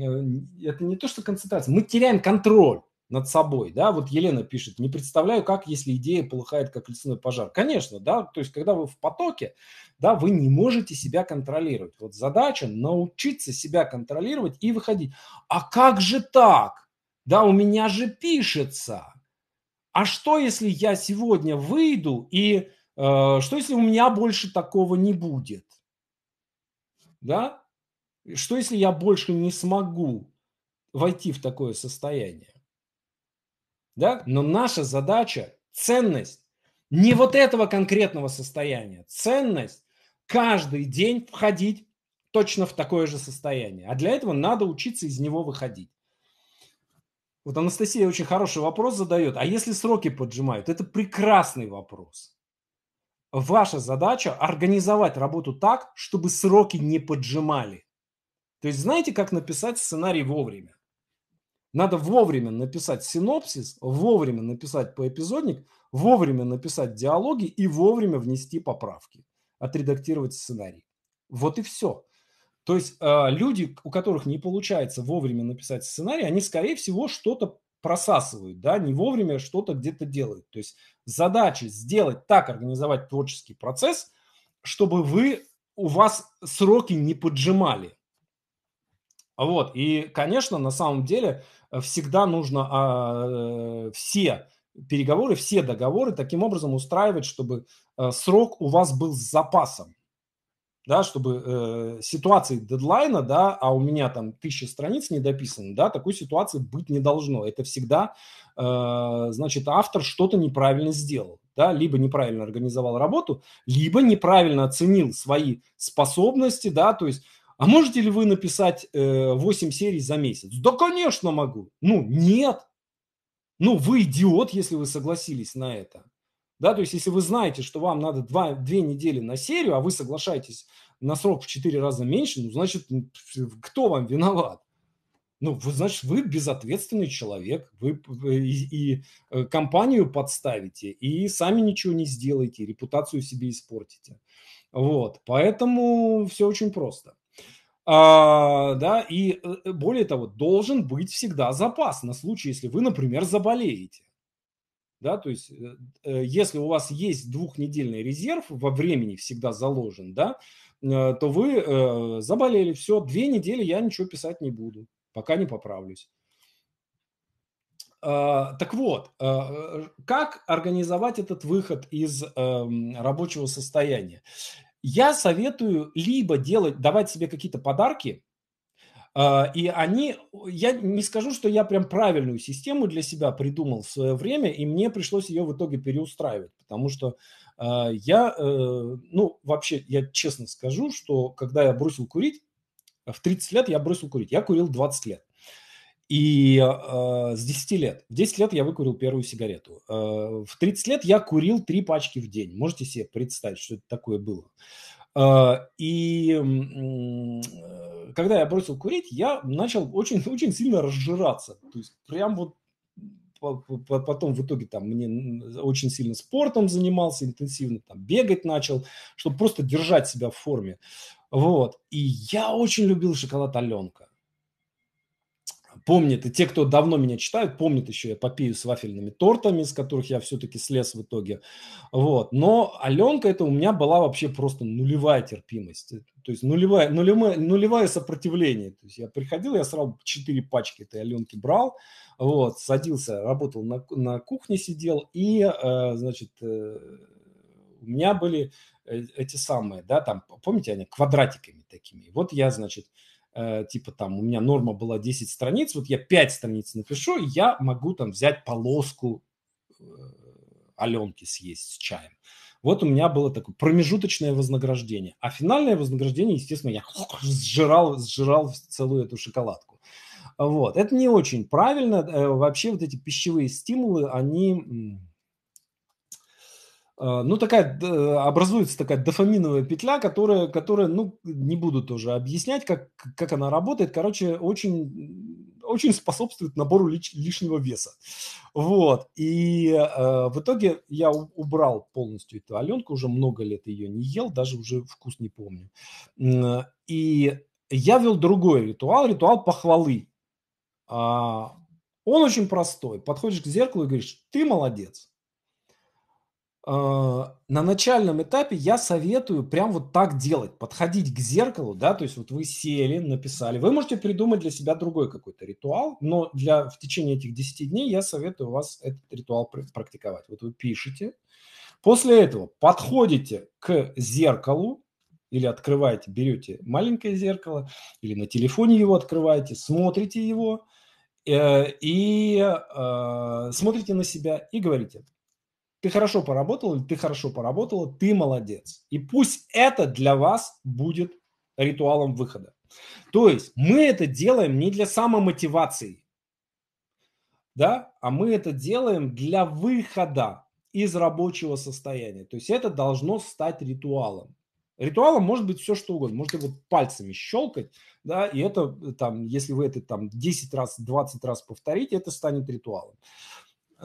Speaker 1: это не то, что концентрация, мы теряем контроль над собой, да, вот Елена пишет, не представляю, как, если идея полыхает, как лесной пожар. Конечно, да, то есть, когда вы в потоке, да, вы не можете себя контролировать. Вот задача научиться себя контролировать и выходить. А как же так? Да, у меня же пишется. А что, если я сегодня выйду и э, что, если у меня больше такого не будет? Да? Что, если я больше не смогу войти в такое состояние? да? Но наша задача – ценность не вот этого конкретного состояния, ценность каждый день входить точно в такое же состояние. А для этого надо учиться из него выходить. Вот Анастасия очень хороший вопрос задает. А если сроки поджимают? Это прекрасный вопрос. Ваша задача организовать работу так, чтобы сроки не поджимали. То есть знаете, как написать сценарий вовремя? Надо вовремя написать синопсис, вовремя написать поэпизодник, вовремя написать диалоги и вовремя внести поправки, отредактировать сценарий. Вот и все. То есть э, люди, у которых не получается вовремя написать сценарий, они, скорее всего, что-то просасывают, да, не вовремя что-то где-то делают. То есть задача сделать так, организовать творческий процесс, чтобы вы, у вас сроки не поджимали. Вот, и, конечно, на самом деле всегда нужно а, э, все переговоры, все договоры таким образом устраивать, чтобы э, срок у вас был с запасом. Да, чтобы э, ситуации дедлайна, да, а у меня там тысяча страниц не дописано, да, такой ситуации быть не должно. Это всегда, э, значит, автор что-то неправильно сделал, да, либо неправильно организовал работу, либо неправильно оценил свои способности, да, то есть а можете ли вы написать э, 8 серий за месяц? Да, конечно, могу. Ну, нет. Ну, вы идиот, если вы согласились на это. Да, то есть, если вы знаете, что вам надо 2, 2 недели на серию, а вы соглашаетесь на срок в 4 раза меньше, ну, значит, кто вам виноват? Ну, вы, значит, вы безответственный человек, вы и, и э, компанию подставите, и сами ничего не сделаете, репутацию себе испортите. Вот, поэтому все очень просто. А, да, и э, более того, должен быть всегда запас на случай, если вы, например, заболеете. Да, то есть, э, э, если у вас есть двухнедельный резерв, во времени всегда заложен, да, то вы э, заболели, все, две недели я ничего писать не буду, пока не поправлюсь. Э, так вот, а, э, как организовать этот выход из эм, рабочего состояния? я советую либо делать, давать себе какие-то подарки, а, и они, я не скажу, что я прям правильную систему для себя придумал в свое время, и мне пришлось ее в итоге переустраивать, потому что а, я, э, ну, вообще, я честно скажу, что когда я бросил курить, в 30 лет я бросил курить, я курил 20 лет. И э, э с 10 лет. В 10 лет я выкурил первую сигарету. Э, в 30 лет я курил 3 пачки в день. Можете себе представить, что это такое было. Э, и э, когда я бросил курить, я начал очень, очень сильно разжираться. То есть прям вот потом в итоге там мне очень сильно спортом занимался, интенсивно там бегать начал, чтобы просто держать себя в форме. Вот. И я очень любил шоколад Аленка помнят, и те, кто давно меня читают, помнят еще эпопею с вафельными тортами, с которых я все-таки слез в итоге. Вот. Но Аленка это у меня была вообще просто нулевая терпимость. Э, то есть нулевая, нулевая, нулевое сопротивление. То есть я приходил, я сразу четыре пачки этой Аленки брал, вот, садился, работал на, на кухне, сидел, и, э, значит, э, у меня были э, эти самые, да, там, помните, они квадратиками такими. Вот я, значит, э, Э, типа там у меня норма была 10 страниц, вот я 5 страниц напишу, я могу там взять полоску э, Аленки съесть с чаем. Вот у меня было такое промежуточное вознаграждение. А финальное вознаграждение, естественно, я сжирал, сжирал целую эту шоколадку. Вот. Это не очень правильно. Э, вообще вот эти пищевые стимулы, они Э, ну, такая образуется такая дофаминовая петля, которая, которая ну, не буду тоже объяснять, как, как она работает. Короче, очень, очень способствует набору лиш, лишнего веса. Вот. И э, в итоге я убрал полностью эту Аленку, уже много лет ее не ел, даже уже вкус не помню. И я вел другой ритуал, ритуал похвалы. А, он очень простой. Подходишь к зеркалу и говоришь, ты молодец. Э, на начальном этапе я советую прям вот так делать, подходить к зеркалу, да, то есть вот вы сели, написали, вы можете придумать для себя другой какой-то ритуал, но для, в течение этих 10 дней я советую вас этот ритуал практиковать. Вот вы пишете, после этого подходите к зеркалу, или открываете, берете маленькое зеркало, или на телефоне его открываете, смотрите его, и, э, и э, смотрите на себя и говорите, ты хорошо поработал или ты хорошо поработала, ты молодец. И пусть это для вас будет ритуалом выхода. То есть мы это делаем не для самомотивации, да, а мы это делаем для выхода из рабочего состояния. То есть это должно стать ритуалом. Ритуалом может быть все что угодно. Можете вот пальцами щелкать, да, и это э, там, если вы это там 10 раз, 20 раз повторите, это станет ритуалом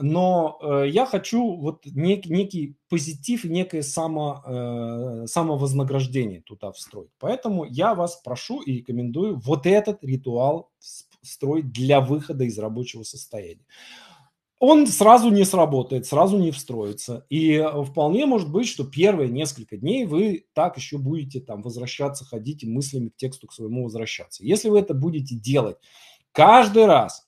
Speaker 1: но э, я хочу вот нек, некий позитив, некое само, э, самовознаграждение туда встроить. Поэтому я вас прошу и рекомендую вот этот ритуал строить для выхода из рабочего состояния. Он сразу не сработает, сразу не встроится. И э, вполне может быть, что первые несколько дней вы так еще будете там возвращаться, ходить и мыслями к тексту к своему возвращаться. Если вы это будете делать каждый раз,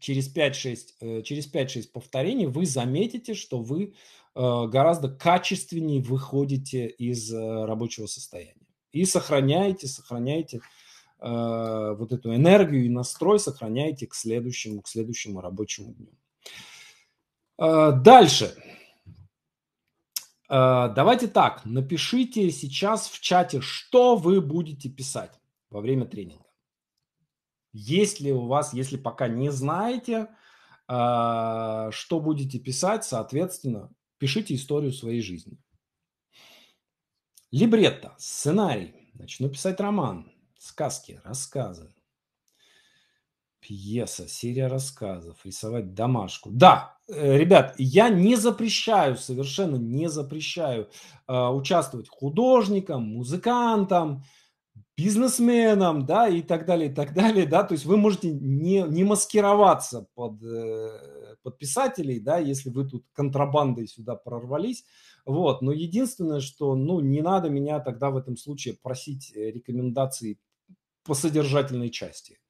Speaker 1: через 5-6, э, через 5-6 повторений вы заметите, что вы э, гораздо качественнее выходите из э, рабочего состояния. И сохраняете, сохраняете вот эту энергию и настрой сохраняете к следующему, к следующему рабочему дню. Дальше. Давайте так, напишите сейчас в чате, что вы будете писать во время тренинга. Если у вас, если пока не знаете, а, что будете писать, соответственно, пишите историю своей жизни. Либретто, сценарий. Начну писать роман, сказки, рассказы, пьеса, серия рассказов, рисовать домашку. Да, э, ребят, я не запрещаю, совершенно не запрещаю а, участвовать художникам, музыкантам, бизнесменом, да, и так далее, и так далее, да, то есть вы можете не, не маскироваться под, э, под писателей, да, если вы тут контрабандой сюда прорвались, вот, но единственное, что, ну, не надо меня тогда в этом случае просить э, рекомендации по содержательной части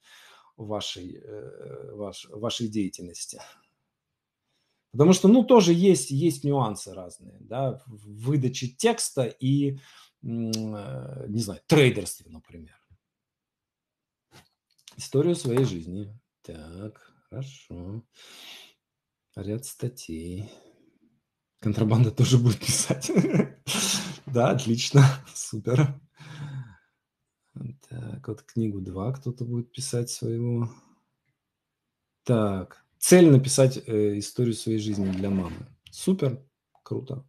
Speaker 1: вашей, э, ваш, вашей деятельности. Потому что, ну, тоже есть, есть нюансы разные, да, выдачи текста и Э, не знаю, трейдерстве, например. Историю своей жизни. Так, хорошо. Ряд статей. Контрабанда тоже будет писать. Да, отлично, супер. Так, вот книгу 2 кто-то будет писать своего. Так, цель написать э, историю своей жизни для мамы. Супер, круто.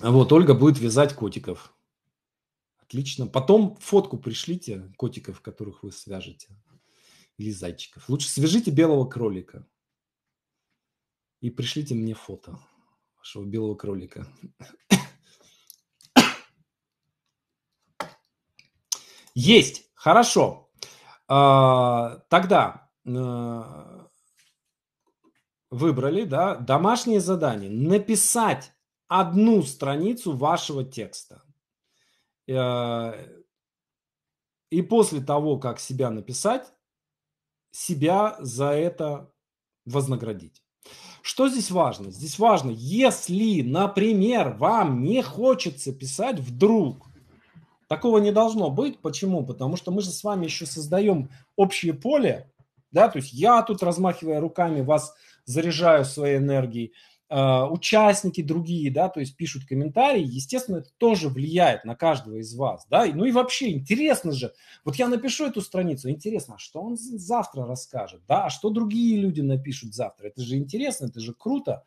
Speaker 1: Вот, Ольга будет вязать котиков. Отлично. Потом фотку пришлите котиков, которых вы свяжете. Или зайчиков. Лучше свяжите белого кролика. И пришлите мне фото вашего белого кролика. Есть. Хорошо. А, тогда э, выбрали, да, домашнее задание. Написать одну страницу вашего текста. Э, и после того, как себя написать, себя за это вознаградить. Что здесь важно? Здесь важно, если, например, вам не хочется писать вдруг, такого не должно быть. Почему? Потому что мы же с вами еще создаем общее поле, да, то есть я тут размахивая руками вас заряжаю своей энергией, а, участники другие, да, то есть пишут комментарии, естественно, это тоже влияет на каждого из вас, да, ну и вообще интересно же, вот я напишу эту страницу, интересно, а что он завтра расскажет, да, а что другие люди напишут завтра, это же интересно, это же круто,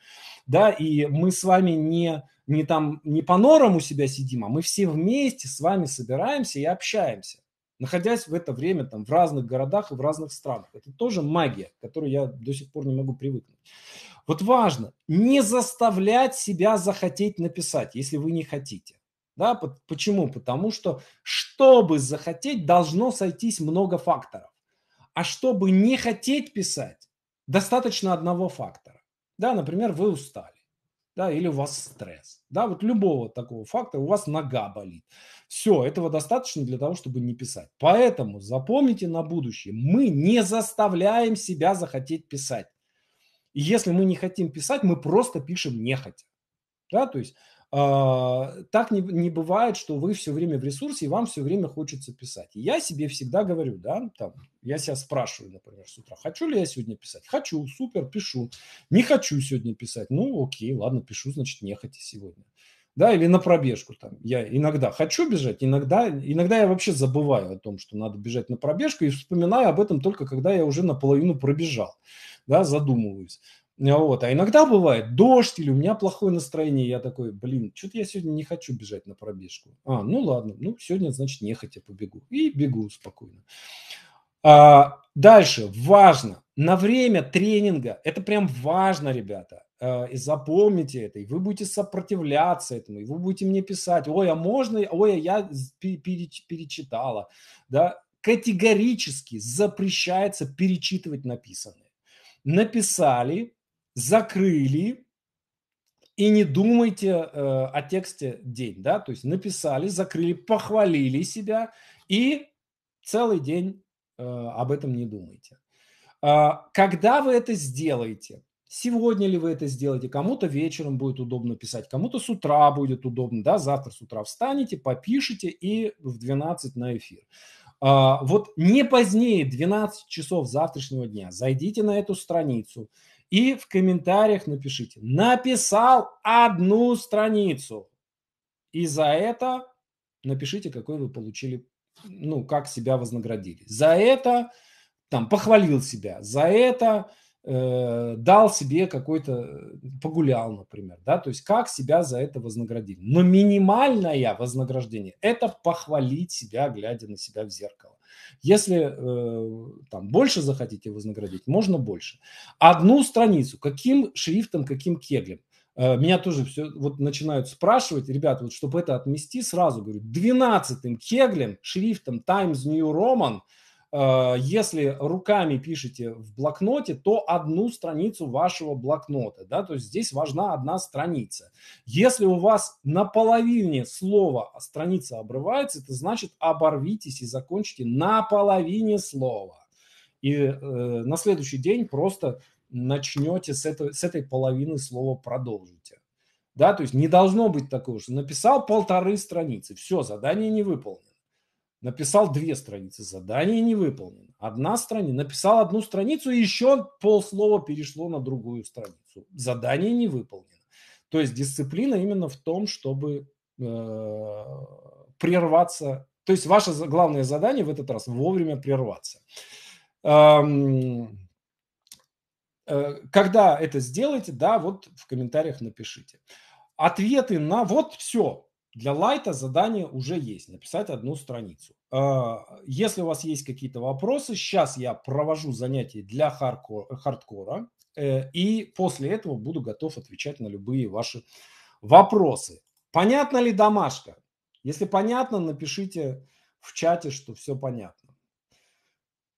Speaker 1: да, и мы с вами не, не там, не по норам у себя сидим, а мы все вместе с вами собираемся и общаемся, находясь в это время там в разных городах и в разных странах, это тоже магия, к которой я до сих пор не могу привыкнуть. Вот важно не заставлять себя захотеть написать, если вы не хотите. Да, почему? Потому что, чтобы захотеть, должно сойтись много факторов. А чтобы не хотеть писать, достаточно одного фактора. Да, например, вы устали да, или у вас стресс, да, вот любого такого фактора, у вас нога болит. Все, этого достаточно для того, чтобы не писать. Поэтому запомните на будущее, мы не заставляем себя захотеть писать. И если мы не хотим писать, мы просто пишем нехотя. Да, то есть э, так не, не бывает, что вы все время в ресурсе, и вам все время хочется писать. И я себе всегда говорю, да, ну, там, я себя спрашиваю, например, с утра, хочу ли я сегодня писать? Хочу, супер, пишу. Не хочу сегодня писать, ну окей, ладно, пишу, значит, нехотя сегодня да, или на пробежку там. Я иногда хочу бежать, иногда, иногда я вообще забываю о том, что надо бежать на пробежку и вспоминаю об этом только когда я уже наполовину пробежал, да, задумываюсь. Вот. А иногда бывает дождь или у меня плохое настроение, я такой, блин, что-то я сегодня не хочу бежать на пробежку. А, ну ладно, ну сегодня, значит, нехотя побегу. И бегу спокойно. А, дальше, важно, на время тренинга, это прям важно, ребята, а, и запомните это, и вы будете сопротивляться этому, и вы будете мне писать, ой, а можно, ой, а я перечитала, да, категорически запрещается перечитывать написанное. Написали, закрыли, и не думайте э, о тексте день, да, то есть написали, закрыли, похвалили себя и целый день Э, об этом не думайте. А, когда вы это сделаете, сегодня ли вы это сделаете, кому-то вечером будет удобно писать, кому-то с утра будет удобно, да, завтра с утра встанете, попишите и в 12 на эфир. А, вот не позднее 12 часов завтрашнего дня зайдите на эту страницу и в комментариях напишите «Написал одну страницу». И за это напишите, какой вы получили ну, как себя вознаградили. За это там похвалил себя, за это э, дал себе какой-то, погулял, например, да, то есть как себя за это вознаградили. Но минимальное вознаграждение – это похвалить себя, глядя на себя в зеркало. Если э, там больше захотите вознаградить, можно больше. Одну страницу, каким шрифтом, каким кеглем. Э, меня тоже все вот начинают спрашивать, ребята, вот чтобы это отмести, сразу говорю, 12 кеглем, шрифтом Times New Roman, э, если руками пишете в блокноте, то одну страницу вашего блокнота, да, то есть здесь важна одна страница. Если у вас наполовине слова страница обрывается, это значит оборвитесь и закончите наполовине слова. И э, на следующий день просто начнете с, этого, с этой половины слова продолжите. Да, то есть не должно быть такого, что написал полторы страницы, все, задание не выполнено. Написал две страницы, задание не выполнено. Одна страница, написал одну страницу, и еще полслова перешло на другую страницу. Задание не выполнено. То есть дисциплина именно в том, чтобы э, прерваться. То есть ваше главное задание в этот раз вовремя прерваться. Эм, Э, когда это сделаете, да, вот в комментариях напишите. Ответы на вот все. Для лайта задание уже есть. Написать одну страницу. Э, если у вас есть какие-то вопросы, сейчас я провожу занятия для хардкора. Э, и после этого буду готов отвечать на любые ваши вопросы. Понятно ли домашка? Если понятно, напишите в чате, что все понятно.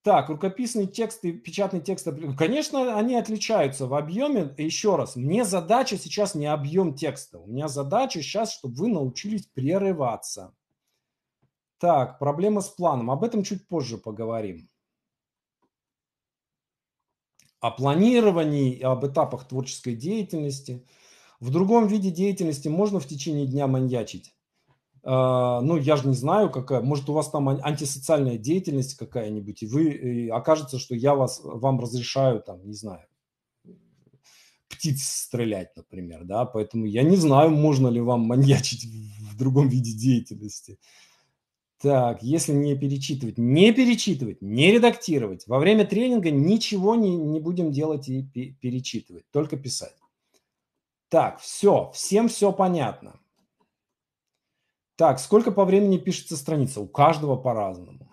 Speaker 1: Так, рукописный текст и печатный текст, ну, конечно, они отличаются в объеме. Еще раз, мне задача сейчас не объем текста. У меня задача сейчас, чтобы вы научились прерываться. Так, проблема с планом. Об этом чуть позже поговорим. О планировании, и об этапах творческой деятельности. В другом виде деятельности можно в течение дня маньячить. А, ну, я же не знаю, какая, может, у вас там антисоциальная деятельность какая-нибудь, и вы, и окажется, что я вас, вам разрешаю, там, не знаю, птиц стрелять, например, да, поэтому я не знаю, можно ли вам маньячить в другом виде деятельности. Так, если не перечитывать, не перечитывать, не редактировать. Во время тренинга ничего не, не будем делать и перечитывать, только писать. Так, все, всем все понятно. Так, сколько по времени пишется страница? У каждого по-разному.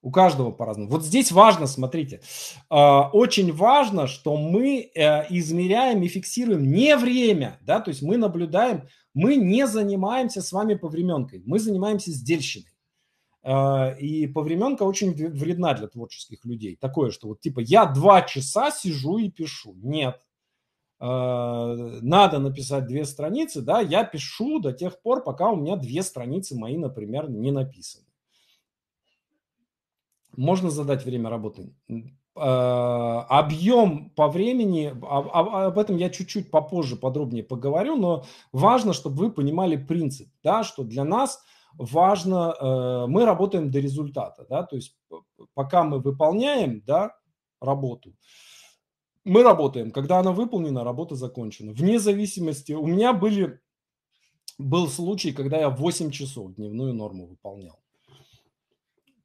Speaker 1: У каждого по-разному. Вот здесь важно, смотрите, э, очень важно, что мы э, измеряем и фиксируем не время, да, то есть мы наблюдаем, мы не занимаемся с вами по временкой, мы занимаемся сдельщиной. Э, и повременка очень вредна для творческих людей. Такое, что вот типа я два часа сижу и пишу. Нет, Э, надо написать две страницы, да, я пишу до тех пор, пока у меня две страницы мои, например, не написаны. Можно задать время работы. Э, объем по времени, а, а, об этом я чуть-чуть попозже подробнее поговорю, но важно, чтобы вы понимали принцип, да, что для нас важно, э, мы работаем до результата, да, то есть пока мы выполняем, да, работу, мы работаем. Когда она выполнена, работа закончена. Вне зависимости, у меня были, был случай, когда я 8 часов дневную норму выполнял.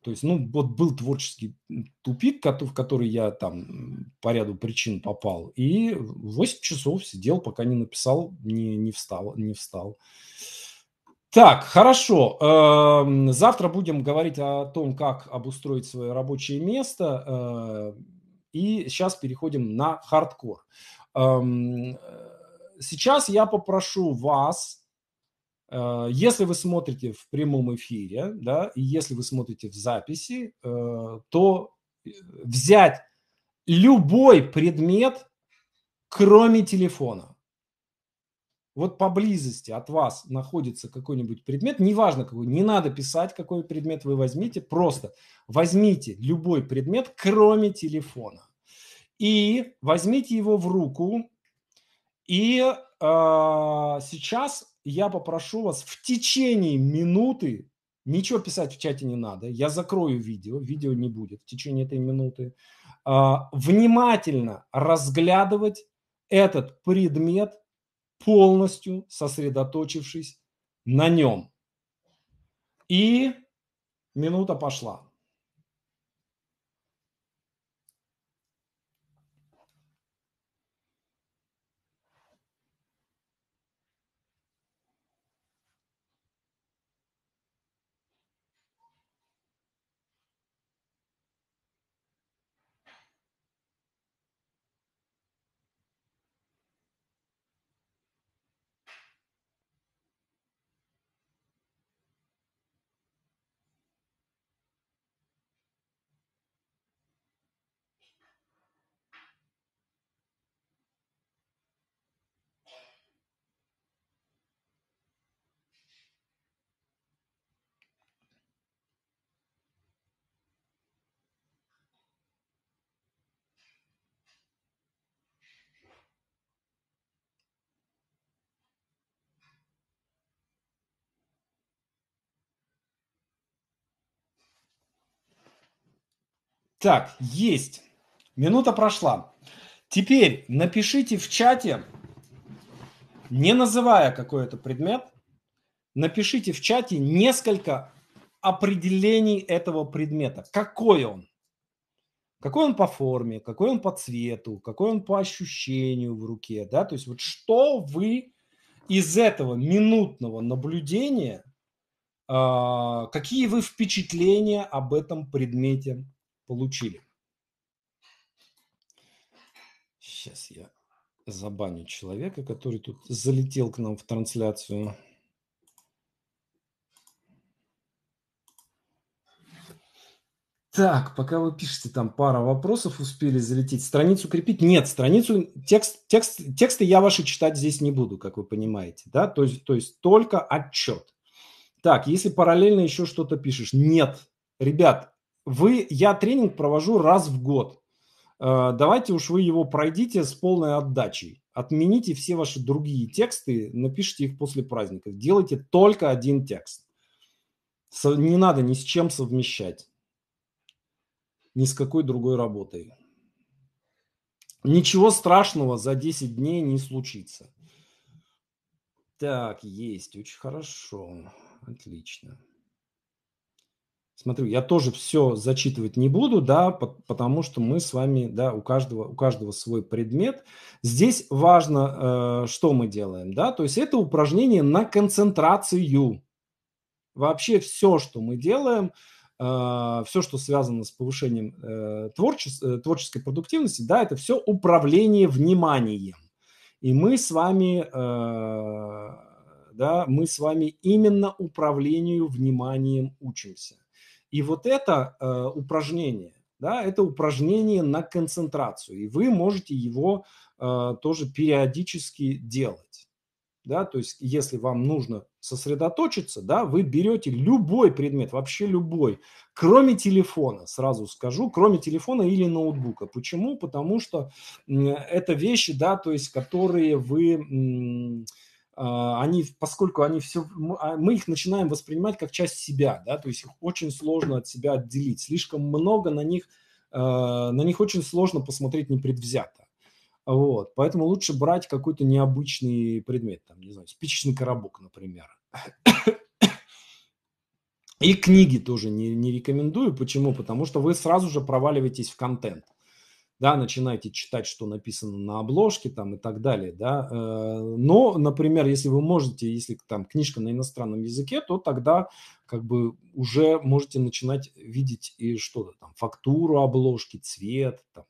Speaker 1: То есть, ну, вот был творческий тупик, в который я там по ряду причин попал. И 8 часов сидел, пока не написал, не, не встал. Не встал. Так, хорошо. Эм, завтра будем говорить о том, как обустроить свое рабочее место. Э, и сейчас переходим на хардкор. Эм, э, сейчас я попрошу вас, э, если вы смотрите в прямом эфире, да, и если вы смотрите в записи, э, то взять любой предмет, кроме телефона. Вот поблизости от вас находится какой-нибудь предмет, неважно какой, не надо писать, какой предмет вы возьмите, просто возьмите любой предмет, кроме телефона и возьмите его в руку. И э, сейчас я попрошу вас в течение минуты, ничего писать в чате не надо, я закрою видео, видео не будет в течение этой минуты, э, внимательно разглядывать этот предмет, полностью сосредоточившись на нем. И минута пошла. Так, есть. Минута прошла. Теперь напишите в чате, не называя какой-то предмет, напишите в чате несколько определений этого предмета. Какой он? Какой он по форме, какой он по цвету, какой он по ощущению в руке, да? То есть вот что вы из этого минутного наблюдения, а, какие вы впечатления об этом предмете получили. Сейчас я забаню человека, который тут залетел к нам в трансляцию. Так, пока вы пишете, там пара вопросов успели залететь. Страницу крепить? Нет, страницу, текст, текст, тексты я ваши читать здесь не буду, как вы понимаете, да, то есть, то есть только отчет. Так, если параллельно еще что-то пишешь, нет, ребят, вы, я тренинг провожу раз в год. Э, давайте уж вы его пройдите с полной отдачей. Отмените все ваши другие тексты, напишите их после праздника. Делайте только один текст. Не надо ни с чем совмещать. Ни с какой другой работой. Ничего страшного за 10 дней не случится. Так, есть. Очень хорошо. Отлично. Смотрю, я тоже все зачитывать не буду, да, потому что мы с вами, да, у каждого, у каждого свой предмет. Здесь важно, э, что мы делаем, да, то есть это упражнение на концентрацию. Вообще все, что мы делаем, э, все, что связано с повышением э, творче- творческой продуктивности, да, это все управление вниманием. И мы с вами да, мы с вами именно управлению вниманием учимся. И вот это э, упражнение, да, это упражнение на концентрацию, и вы можете его э, тоже периодически делать. Да, то есть, если вам нужно сосредоточиться, да, вы берете любой предмет, вообще любой, кроме телефона, сразу скажу, кроме телефона или ноутбука. Почему? Потому что это вещи, да, то есть, которые вы а, они, поскольку они все, а, мы их начинаем воспринимать как часть себя, да, то есть их очень сложно от себя отделить, слишком много на них, а, на них очень сложно посмотреть непредвзято. Вот, поэтому лучше брать какой-то необычный предмет, там, не знаю, спичечный коробок, например. И книги тоже не, не рекомендую. Почему? Потому что вы сразу же проваливаетесь в контент да, начинаете читать, что написано на обложке там и так далее, да, э, но, например, если вы можете, если там книжка на иностранном языке, то тогда как бы уже можете начинать видеть и что-то там, фактуру обложки, цвет, там,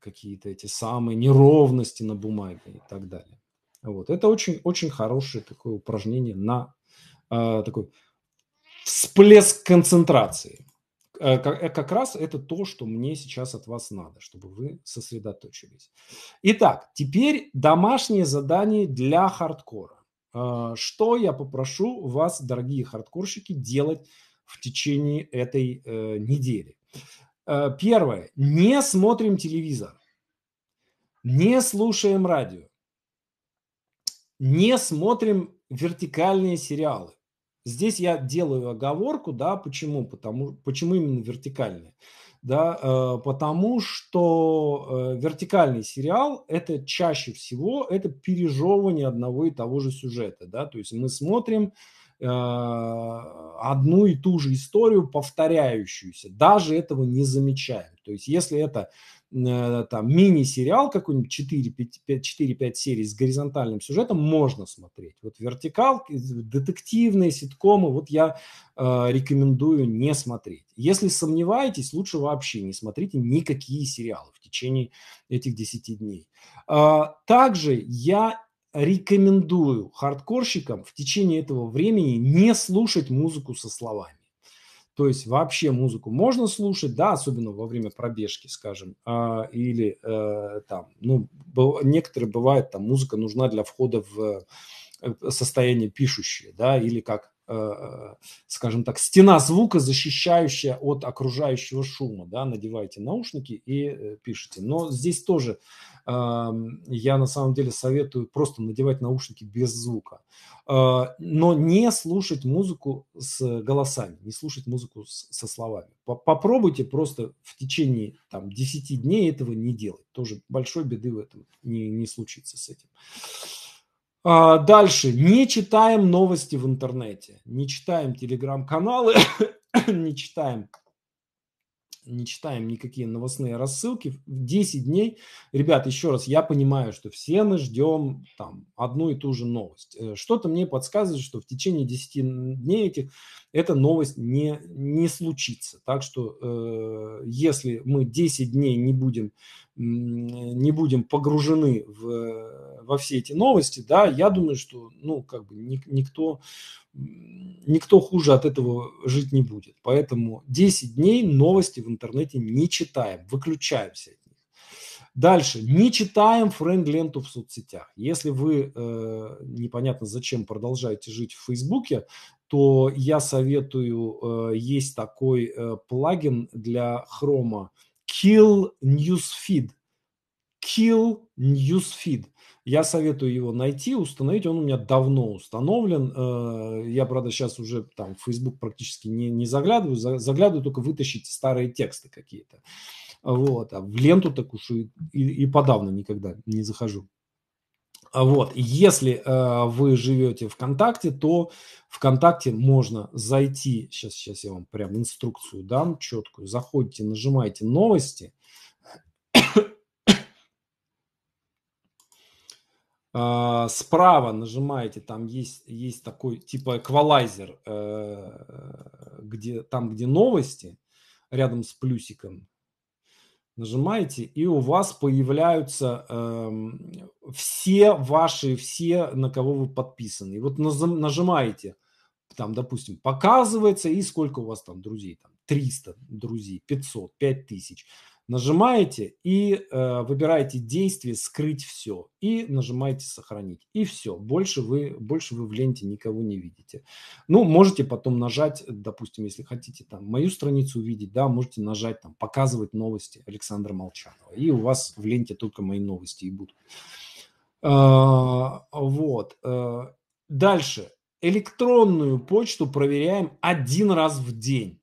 Speaker 1: какие-то эти самые неровности на бумаге и так далее. Вот. Это очень, очень хорошее такое упражнение на э, такой всплеск концентрации. Э, э, как раз это то, что мне сейчас от вас надо, чтобы вы сосредоточились. Итак, теперь домашнее задание для хардкора. Э, что я попрошу вас, дорогие хардкорщики, делать в течение этой недели? Первое. Не смотрим телевизор. Не слушаем радио. Не смотрим вертикальные сериалы. Здесь я делаю оговорку, да, почему? Потому, почему именно вертикальный, Да, э, потому что э, вертикальный сериал это чаще всего это пережевывание одного и того же сюжета, да, то есть мы смотрим э, одну и ту же историю, повторяющуюся, даже этого не замечаем. То есть если это Э, там мини-сериал какой-нибудь 4-5 серий с горизонтальным сюжетом можно смотреть. Вот вертикал, детективные ситкомы, вот я э, рекомендую не смотреть. Если сомневаетесь, лучше вообще не смотрите никакие сериалы в течение этих 10 дней. Э, также я рекомендую хардкорщикам в течение этого времени не слушать музыку со словами. То есть вообще музыку можно слушать, да, особенно во время пробежки, скажем, а, или э, там, ну, некоторые бывают, там музыка нужна для входа в э, состояние пишущее, да, или как Э, скажем так, стена звука, защищающая от окружающего шума. Да, надевайте наушники и э, пишите. Но здесь тоже эм, я на самом деле советую просто надевать наушники без звука. Э, но не слушать музыку с голосами, не слушать музыку со словами. Попробуйте просто в течение там, 10 дней этого не делать. Тоже большой беды в этом не, не случится с этим. А, дальше. Не читаем новости в интернете. Не читаем телеграм-каналы. не читаем не читаем никакие новостные рассылки. В 10 дней, ребят, еще раз, я понимаю, что все мы ждем там одну и ту же новость. Э, что-то мне подсказывает, что в течение 10 дней этих эта новость не, не случится. Так что э, если мы 10 дней не будем не будем погружены в, во все эти новости, да, я думаю, что, ну, как бы ни, никто, никто хуже от этого жить не будет. Поэтому 10 дней новости в интернете не читаем, выключаемся Дальше, не читаем френд-ленту в соцсетях. Если вы э, непонятно зачем продолжаете жить в Фейсбуке, то я советую, э, есть такой э, плагин для хрома, э, Kill Newsfeed. Kill Newsfeed. Я советую его найти, установить. Он у меня давно установлен. Э, я, правда, сейчас уже там в Facebook практически не, не заглядываю. Заглядываю только вытащить старые тексты какие-то. Вот. А в ленту так уж и, и, и подавно никогда не захожу. А вот, если э, вы живете ВКонтакте, то ВКонтакте можно зайти, сейчас, сейчас я вам прям инструкцию дам четкую, заходите, нажимаете новости, а, справа нажимаете, там есть, есть такой типа эквалайзер, э, где, там где новости, рядом с плюсиком, Нажимаете, и у вас появляются э, все ваши, все, на кого вы подписаны. И вот нажимаете, там, допустим, показывается, и сколько у вас там друзей, там, 300 друзей, 500, 5000. Нажимаете и э, выбираете действие «Скрыть все» и нажимаете «Сохранить». И все, больше вы, больше вы в ленте никого не видите. Ну, можете потом нажать, допустим, если хотите там мою страницу увидеть, да, можете нажать там «Показывать новости» Александра Молчанова. И у вас в ленте только мои новости и будут. А, вот. Э, дальше. Электронную почту проверяем один раз в день.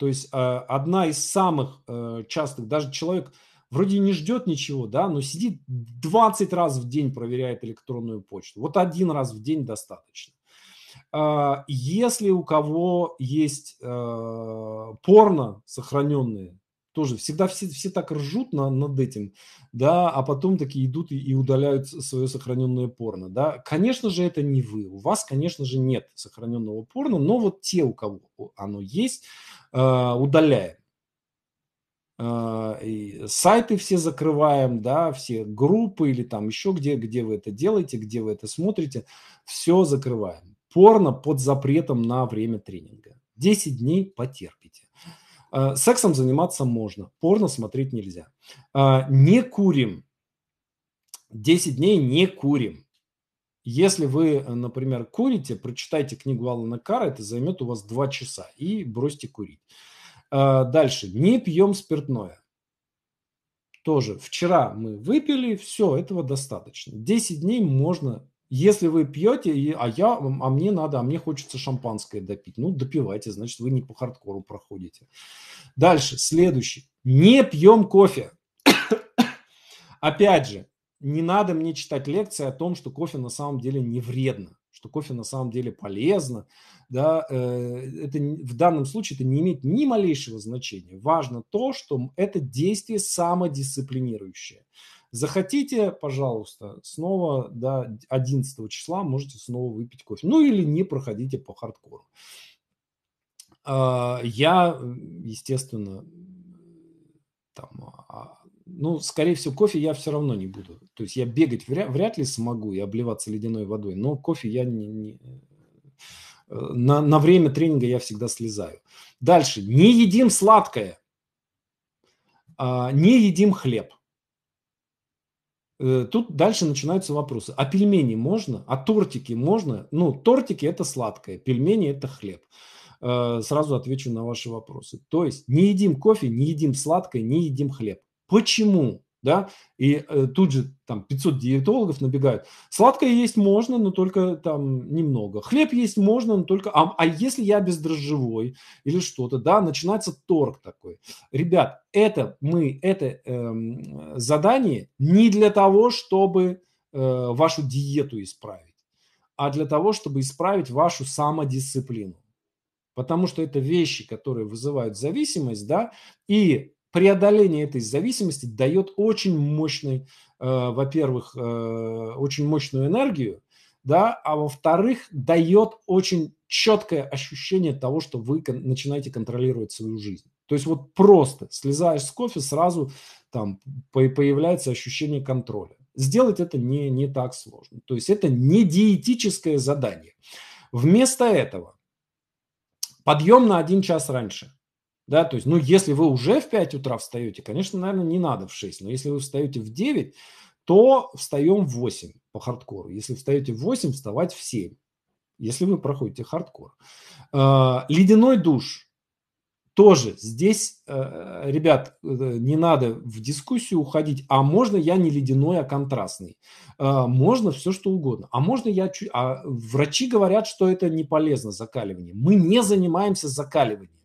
Speaker 1: То есть э, одна из самых э, частых, даже человек вроде не ждет ничего, да, но сидит 20 раз в день проверяет электронную почту. Вот один раз в день достаточно. А, если у кого есть э, порно сохраненные, тоже всегда все, все так ржут на, над этим, да, а потом такие идут и, и удаляют свое сохраненное порно, да. Конечно же, это не вы. У вас, конечно же, нет сохраненного порно, но вот те, у кого оно есть, Э, удаляем. Э, и сайты все закрываем, да, все группы или там еще где, где вы это делаете, где вы это смотрите, все закрываем. Порно под запретом на время тренинга. 10 дней потерпите. Э, сексом заниматься можно, порно смотреть нельзя. Не курим. 10 дней не курим. Если вы, э, например, курите, прочитайте книгу Алана Кара, это займет у вас 2 часа, и бросьте курить. А, дальше. Не пьем спиртное. Тоже. Вчера мы выпили, все, этого достаточно. 10 дней можно если вы пьете, а я, а мне надо, а мне хочется шампанское допить, ну допивайте, значит вы не по хардкору проходите. Дальше, следующий, не пьем кофе. Опять же, не надо мне читать лекции о том, что кофе на самом деле не вредно, что кофе на самом деле полезно. Да, э, это, в данном случае это не имеет ни малейшего значения. Важно то, что это действие самодисциплинирующее. Захотите, пожалуйста, снова до 11 числа можете снова выпить кофе. Ну или не проходите по хардкору. А, я, естественно, там а, ну, скорее всего, кофе я все равно не буду. То есть я бегать вряд, вряд ли смогу и обливаться ледяной водой, но кофе я не, не... Э, на, на время тренинга я всегда слезаю. Дальше. Не едим сладкое. А, не едим хлеб. Э, тут дальше начинаются вопросы. А пельмени можно? А тортики можно? Ну, тортики – это сладкое, пельмени – это хлеб. Э, сразу отвечу на ваши вопросы. То есть не едим кофе, не едим сладкое, не едим хлеб. Почему? Да? И э, тут же там 500 диетологов набегают. Сладкое есть можно, но только там немного. Хлеб есть можно, но только... А, а если я бездрожжевой или что-то, да, начинается торг такой. Ребят, это мы, это э, задание не для того, чтобы э, вашу диету исправить, а для того, чтобы исправить вашу самодисциплину. Потому что это вещи, которые вызывают зависимость, да, и преодоление этой зависимости дает очень мощный, э, во-первых, э, очень мощную энергию, да, а во-вторых, дает очень четкое ощущение того, что вы начинаете контролировать свою жизнь. То есть вот просто слезаешь с кофе, сразу там появляется ощущение контроля. Сделать это не, не так сложно. То есть это не диетическое задание. Вместо этого подъем на один час раньше – да, то есть, ну, если вы уже в 5 утра встаете, конечно, наверное, не надо в 6, но если вы встаете в 9, то встаем в 8 по хардкору. Если встаете в 8, вставать в 7, если вы проходите хардкор. А, ледяной душ тоже здесь, э, ребят, э, не надо в дискуссию уходить, а можно я не ледяной, а контрастный. А, можно все что угодно. А можно я чуть... А врачи говорят, что это не полезно, закаливание. Мы не занимаемся закаливанием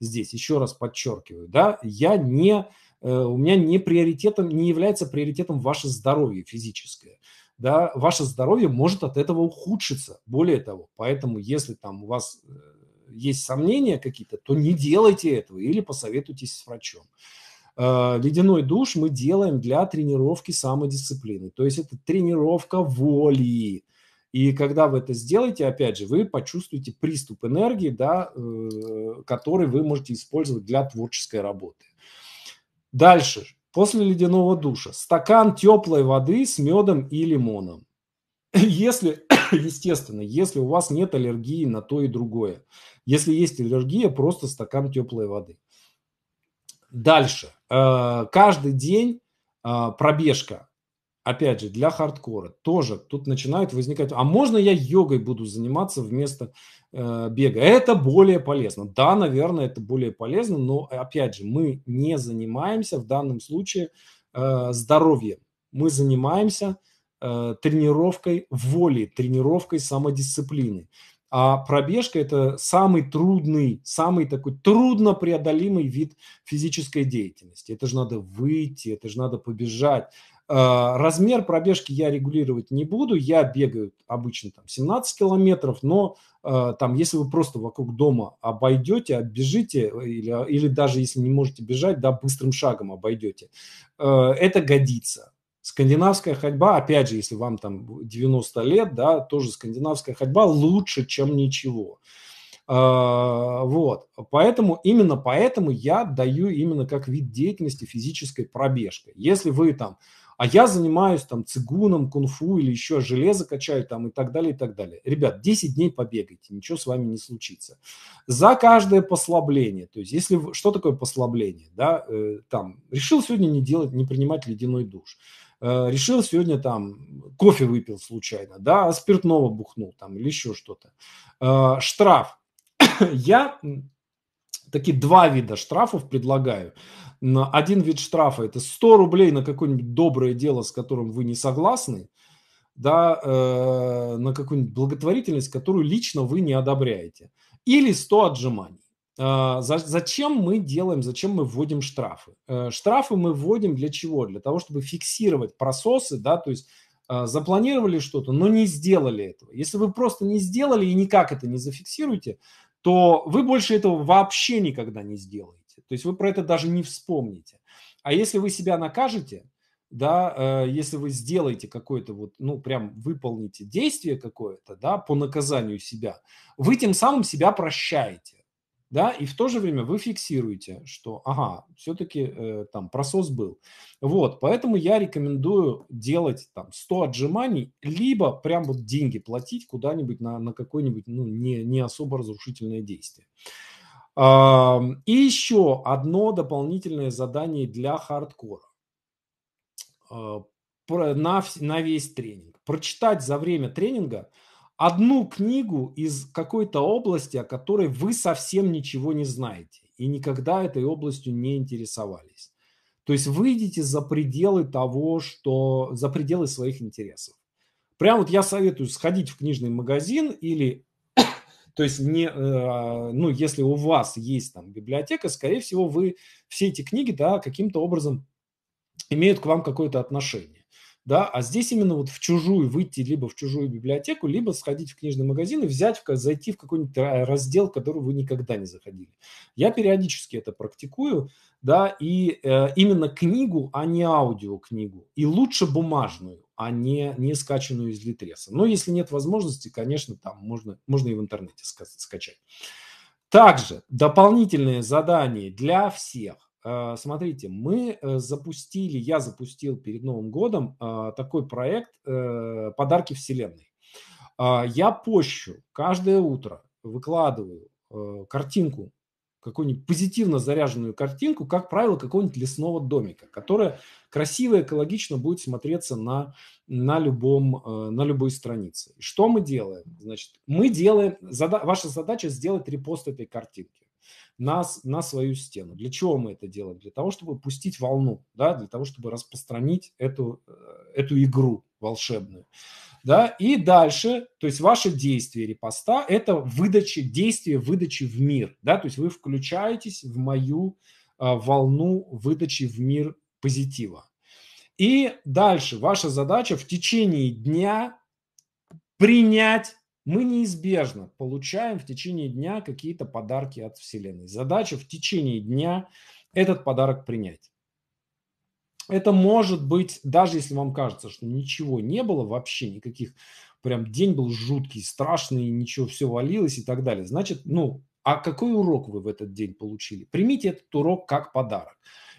Speaker 1: здесь, еще раз подчеркиваю, да, я не, э, у меня не приоритетом, не является приоритетом ваше здоровье физическое да, ваше здоровье может от этого ухудшиться. Более того, поэтому если там у вас э, есть сомнения какие-то, то не делайте этого или посоветуйтесь с врачом. Э, ледяной душ мы делаем для тренировки самодисциплины. То есть это тренировка воли. И когда вы это сделаете, опять же, вы почувствуете приступ энергии, да, э, который вы можете использовать для творческой работы. Дальше. После ледяного душа. Стакан теплой воды с медом и лимоном. Если, естественно, если у вас нет аллергии на то и другое. Если есть аллергия, просто стакан теплой воды. Дальше. Э, каждый день э, пробежка опять же, для хардкора тоже тут начинают возникать, а можно я йогой буду заниматься вместо э, бега? Это более полезно. Да, наверное, это более полезно, но, опять же, мы не занимаемся в данном случае э, здоровьем. Мы занимаемся э, тренировкой воли, тренировкой самодисциплины. А пробежка – это самый трудный, самый такой труднопреодолимый вид физической деятельности. Это же надо выйти, это же надо побежать. А, размер пробежки я регулировать не буду. Я бегаю обычно там 17 километров, но а, там, если вы просто вокруг дома обойдете, оббежите, э, или, а, или даже если не можете бежать, да, быстрым шагом обойдете, это годится. Скандинавская ходьба, опять же, если вам там 90 лет, да, тоже скандинавская ходьба лучше, чем ничего. Вот, поэтому, именно поэтому я даю именно как вид деятельности физической пробежкой. Если вы там а я занимаюсь там цигуном, кунфу или еще железо качаю там и так далее, и так далее. Ребят, 10 дней побегайте, ничего с вами не случится. За каждое послабление, то есть если что такое послабление, да, э, там, решил сегодня не делать, не принимать ледяной душ, э, решил сегодня там кофе выпил случайно, да, спиртного бухнул там или еще что-то. Э, штраф. я Такие два вида штрафов предлагаю. Один вид штрафа – это 100 рублей на какое-нибудь доброе дело, с которым вы не согласны, да, э, на какую-нибудь благотворительность, которую лично вы не одобряете. Или 100 отжиманий. Э, за, зачем мы делаем, зачем мы вводим штрафы? Э, штрафы мы вводим для чего? Для того, чтобы фиксировать прососы, да, то есть э, запланировали что-то, но не сделали этого. Если вы просто не сделали и никак это не зафиксируете – то вы больше этого вообще никогда не сделаете. То есть вы про это даже не вспомните. А если вы себя накажете, да, э, если вы сделаете какое-то вот, ну, прям выполните действие какое-то, да, по наказанию себя, вы тем самым себя прощаете да, и в то же время вы фиксируете, что, ага, все-таки э, там просос был. Вот, поэтому я рекомендую делать там 100 отжиманий, либо прям вот деньги платить куда-нибудь на, на какое-нибудь, ну, не, не особо разрушительное действие. А, и еще одно дополнительное задание для хардкора а, на, на весь тренинг. Прочитать за время тренинга – одну книгу из какой-то области, о которой вы совсем ничего не знаете и никогда этой областью не интересовались. То есть выйдите за пределы того, что за пределы своих интересов. Прям вот я советую сходить в книжный магазин или, то есть не, э, ну если у вас есть там библиотека, скорее всего вы все эти книги, да, каким-то образом имеют к вам какое-то отношение да, а здесь именно вот в чужую выйти либо в чужую библиотеку, либо сходить в книжный магазин и взять, зайти в какой-нибудь раздел, в который вы никогда не заходили. Я периодически это практикую, да, и э, именно книгу, а не аудиокнигу, и лучше бумажную, а не, не скачанную из литреса. Но если нет возможности, конечно, там можно, можно и в интернете скачать. Также дополнительные задания для всех Э, смотрите, мы э, запустили, я запустил перед Новым годом э, такой проект «Подарки Вселенной». А, я пощу каждое утро, выкладываю картинку, какую-нибудь позитивно заряженную картинку, как правило, какого-нибудь лесного домика, которая красиво, и экологично будет смотреться на, на, любом, на любой странице. Что мы делаем? Значит, мы делаем, зада, ваша задача сделать репост этой картинки нас на свою стену. Для чего мы это делаем? Для того, чтобы пустить волну, да, для того, чтобы распространить эту, э, эту игру волшебную. Да, и дальше, то есть ваше действие репоста – это выдача, действие выдачи в мир. Да, то есть вы включаетесь в мою а, волну выдачи в мир позитива. И дальше ваша задача в течение дня принять мы неизбежно получаем в течение дня какие-то подарки от Вселенной. Задача в течение дня этот подарок принять. Это может быть, даже если вам кажется, что ничего не было вообще, никаких, прям день был жуткий, страшный, ничего, все валилось и так далее. Значит, ну, а какой урок вы в этот день получили? Примите этот урок как подарок.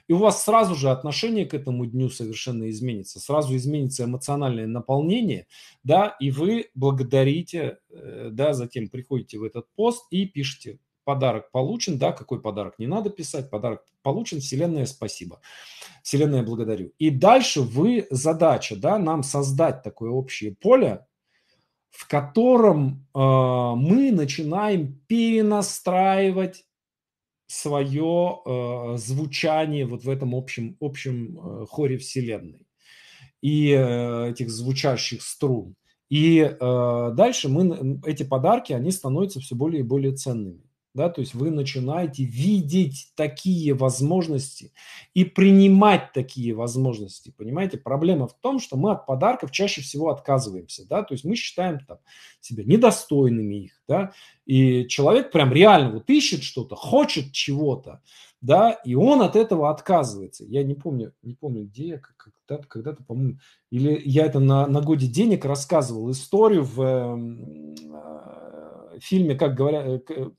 Speaker 1: И у вас сразу же отношение к этому дню совершенно изменится, сразу изменится эмоциональное наполнение, да, и вы благодарите, э, да, затем приходите в этот пост и пишите: подарок получен, да, какой подарок не надо писать, подарок получен, Вселенная спасибо, Вселенная благодарю. И дальше вы, задача, да, нам создать такое общее поле, в котором э, мы начинаем перенастраивать свое э, звучание вот в этом общем, общем э, хоре Вселенной и э, этих звучащих струн. И э, дальше мы, эти подарки, они становятся все более и более ценными да, то есть вы начинаете видеть такие возможности и принимать такие возможности, понимаете? Проблема в том, что мы от подарков чаще всего отказываемся, да, то есть мы считаем там себя недостойными их, да, и человек прям реально вот ищет что-то, хочет чего-то, да, и он от этого отказывается. Я не помню, не помню, где я когда-то, когда-то по-моему, или я это на, на годе денег рассказывал историю в эм, а, фильме как говорят, э, э,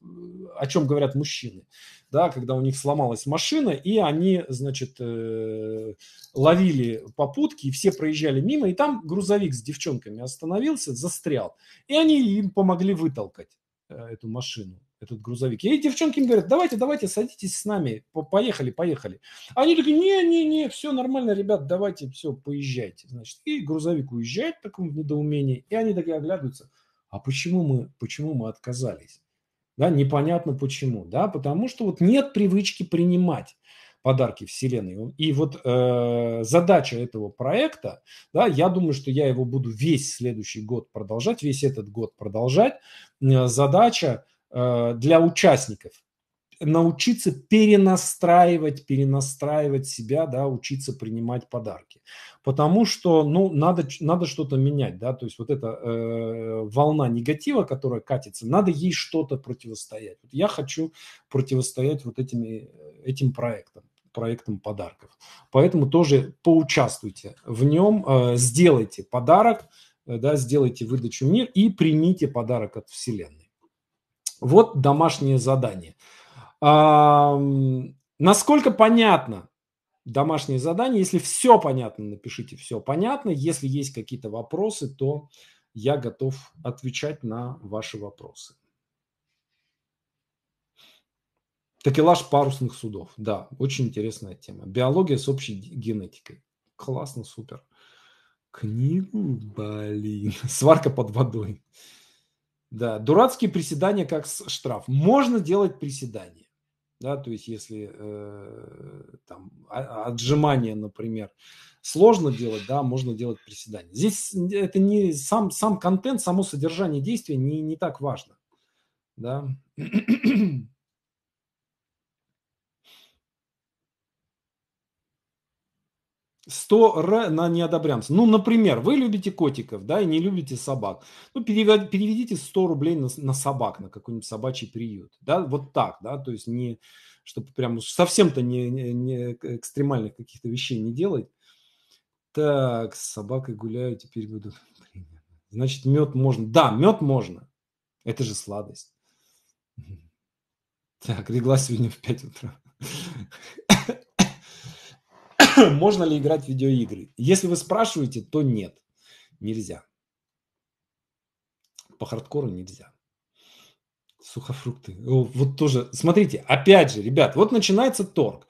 Speaker 1: о чем говорят мужчины, да, когда у них сломалась машина, и они, значит, э, ловили попутки, и все проезжали мимо, и там грузовик с девчонками остановился, застрял, и они им помогли вытолкать эту машину этот грузовик. И девчонки им говорят, давайте, давайте, садитесь с нами, поехали, поехали. они такие, не-не-не, все нормально, ребят, давайте, все, поезжайте. Значит, и грузовик уезжает в таком недоумении, и они такие оглядываются. А почему мы, почему мы отказались? Да, непонятно почему. Да, потому что вот нет привычки принимать подарки Вселенной. И вот э, задача этого проекта, да, я думаю, что я его буду весь следующий год продолжать, весь этот год продолжать. Э, задача э, для участников научиться перенастраивать, перенастраивать себя, да, учиться принимать подарки. Потому что, ну, надо, надо что-то менять, да, то есть вот эта э, волна негатива, которая катится, надо ей что-то противостоять. Вот я хочу противостоять вот этими, э, этим проектам проектом подарков. Поэтому тоже поучаствуйте в нем, э, сделайте подарок, э, да, сделайте выдачу в мир и примите подарок от Вселенной. Вот домашнее задание – насколько понятно домашнее задание? Если все понятно, напишите все понятно. Если есть какие-то вопросы, то я готов отвечать на ваши вопросы. Такелаж парусных судов. Да, очень интересная тема. Биология с общей генетикой. Классно, супер. Книгу, блин. Сварка под водой. Да, дурацкие приседания как штраф. Можно делать приседания да, то есть если э, там а, отжимание, например, сложно делать, да, можно делать приседания. Здесь это не сам, сам контент, само содержание действия не, не так важно, да. 100 р на неодобрямца. Ну, например, вы любите котиков, да, и не любите собак. Ну, переведите 100 рублей на, на собак, на какой-нибудь собачий приют. Да, вот так, да, то есть не, чтобы прям совсем-то не, не, не экстремальных каких-то вещей не делать. Так, с собакой гуляю, теперь буду. Значит, мед можно. Да, мед можно. Это же сладость. Так, легла сегодня в 5 утра. можно ли играть в видеоигры? Если вы спрашиваете, то нет, нельзя. По хардкору нельзя. Сухофрукты. Вот тоже, смотрите, опять же, ребят, вот начинается торг.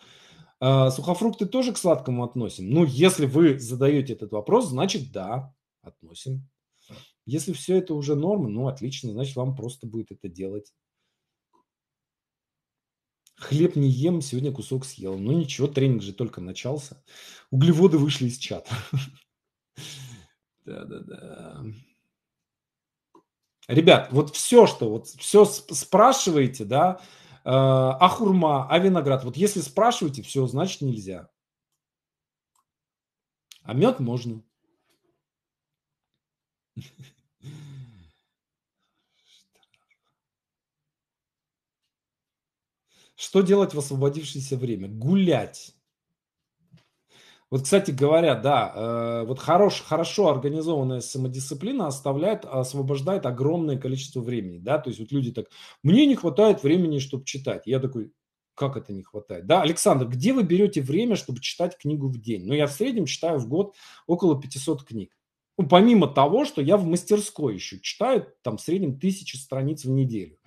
Speaker 1: А, сухофрукты тоже к сладкому относим? Ну, если вы задаете этот вопрос, значит, да, относим. Если все это уже норма, ну, отлично, значит, вам просто будет это делать Хлеб не ем, сегодня кусок съел. Ну ничего, тренинг же только начался. Углеводы вышли из чата. Да-да-да. Ребят, вот все, что вот все спрашиваете, да, э, а хурма, а виноград. Вот если спрашиваете, все, значит нельзя. А мед можно. Что делать в освободившееся время? Гулять. Вот, кстати говоря, да, э, вот хорош, хорошо организованная самодисциплина оставляет, освобождает огромное количество времени, да, то есть вот люди так, мне не хватает времени, чтобы читать. Я такой, как это не хватает? Да, Александр, где вы берете время, чтобы читать книгу в день? Ну, я в среднем читаю в год около 500 книг. Ну, помимо того, что я в мастерской еще читаю там в среднем тысячи страниц в неделю.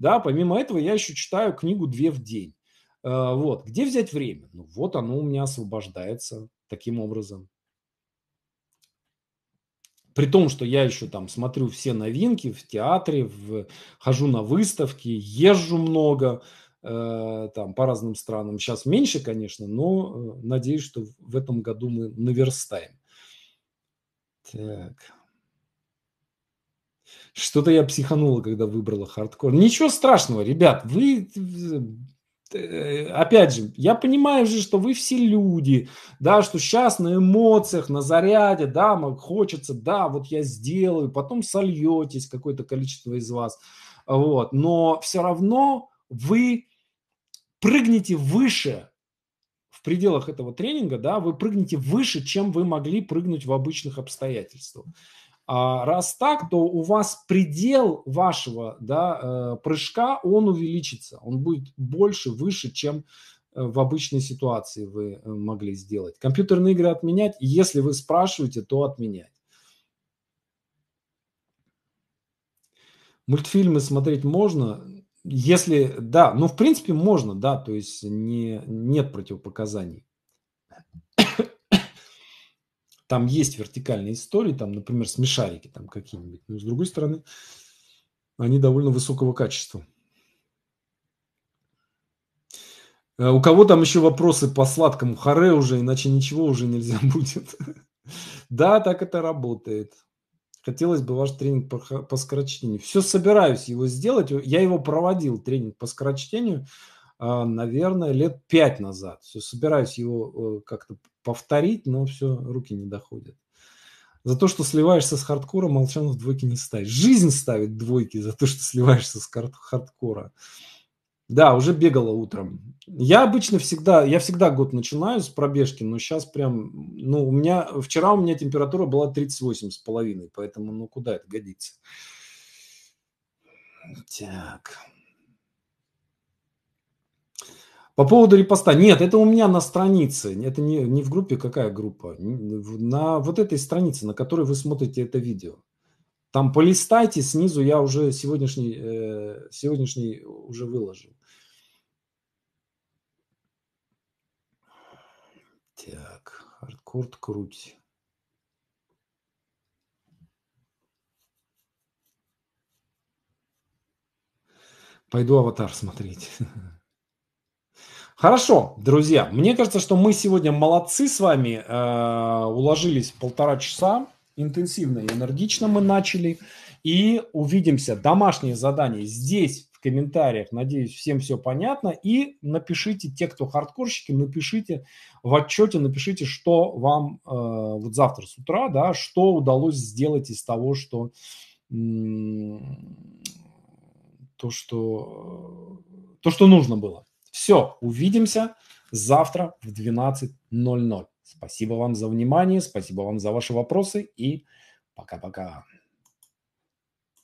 Speaker 1: Да, помимо этого я еще читаю книгу «Две в день». А, вот. Где взять время? Ну, вот оно у меня освобождается таким образом. При том, что я еще там смотрю все новинки в театре, в, хожу на выставки, езжу много э, там по разным странам. Сейчас меньше, конечно, но э, надеюсь, что в этом году мы наверстаем. Так. Что-то я психанула, когда выбрала хардкор. Ничего страшного, ребят, вы э, опять же, я понимаю же, что вы все люди, да, что сейчас на эмоциях, на заряде, да, хочется, да, вот я сделаю, потом сольетесь какое-то количество из вас, вот, но все равно вы прыгнете выше в пределах этого тренинга, да, вы прыгнете выше, чем вы могли прыгнуть в обычных обстоятельствах. А раз так, то у вас предел вашего да, э, прыжка, он увеличится, он будет больше, выше, чем э, в обычной ситуации вы э, могли сделать. Компьютерные игры отменять, если вы спрашиваете, то отменять. Мультфильмы смотреть можно, если да, ну в принципе можно, да, то есть не, нет противопоказаний. Там есть вертикальные истории, там, например, смешарики там какие-нибудь. Но с другой стороны, они довольно высокого качества. Э, у кого там еще вопросы по сладкому харе уже, иначе ничего уже нельзя будет. Да, так это работает. Хотелось бы ваш тренинг по, по скорочтению. Все собираюсь его сделать. Я его проводил, тренинг по скорочтению. А, наверное, лет пять назад. Все, собираюсь его э, как-то повторить, но все, руки не доходят. За то, что сливаешься с хардкора, Молчанов двойки не ставит. Жизнь ставит двойки за то, что сливаешься с хардкора. Да, уже бегала утром. Я обычно всегда, я всегда год начинаю с пробежки, но сейчас прям, ну, у меня, вчера у меня температура была 38 с половиной, поэтому, ну, куда это годится? Так. По поводу репоста. Нет, это у меня на странице. Это не, не в группе. Какая группа? На вот этой странице, на которой вы смотрите это видео. Там полистайте, снизу я уже сегодняшний, э, сегодняшний уже выложил. Так, хардкорд круть. Пойду аватар смотреть. Хорошо, друзья, мне кажется, что мы сегодня молодцы с вами, э, уложились полтора часа, интенсивно и энергично мы начали, и увидимся. Домашнее задание здесь, в комментариях, надеюсь, всем все понятно, и напишите, те, кто хардкорщики, напишите в отчете, напишите, что вам э, вот завтра с утра, да, что удалось сделать из того, что то, что то, что нужно было. Все, увидимся завтра в 12.00. Спасибо вам за внимание, спасибо вам за ваши вопросы и пока-пока.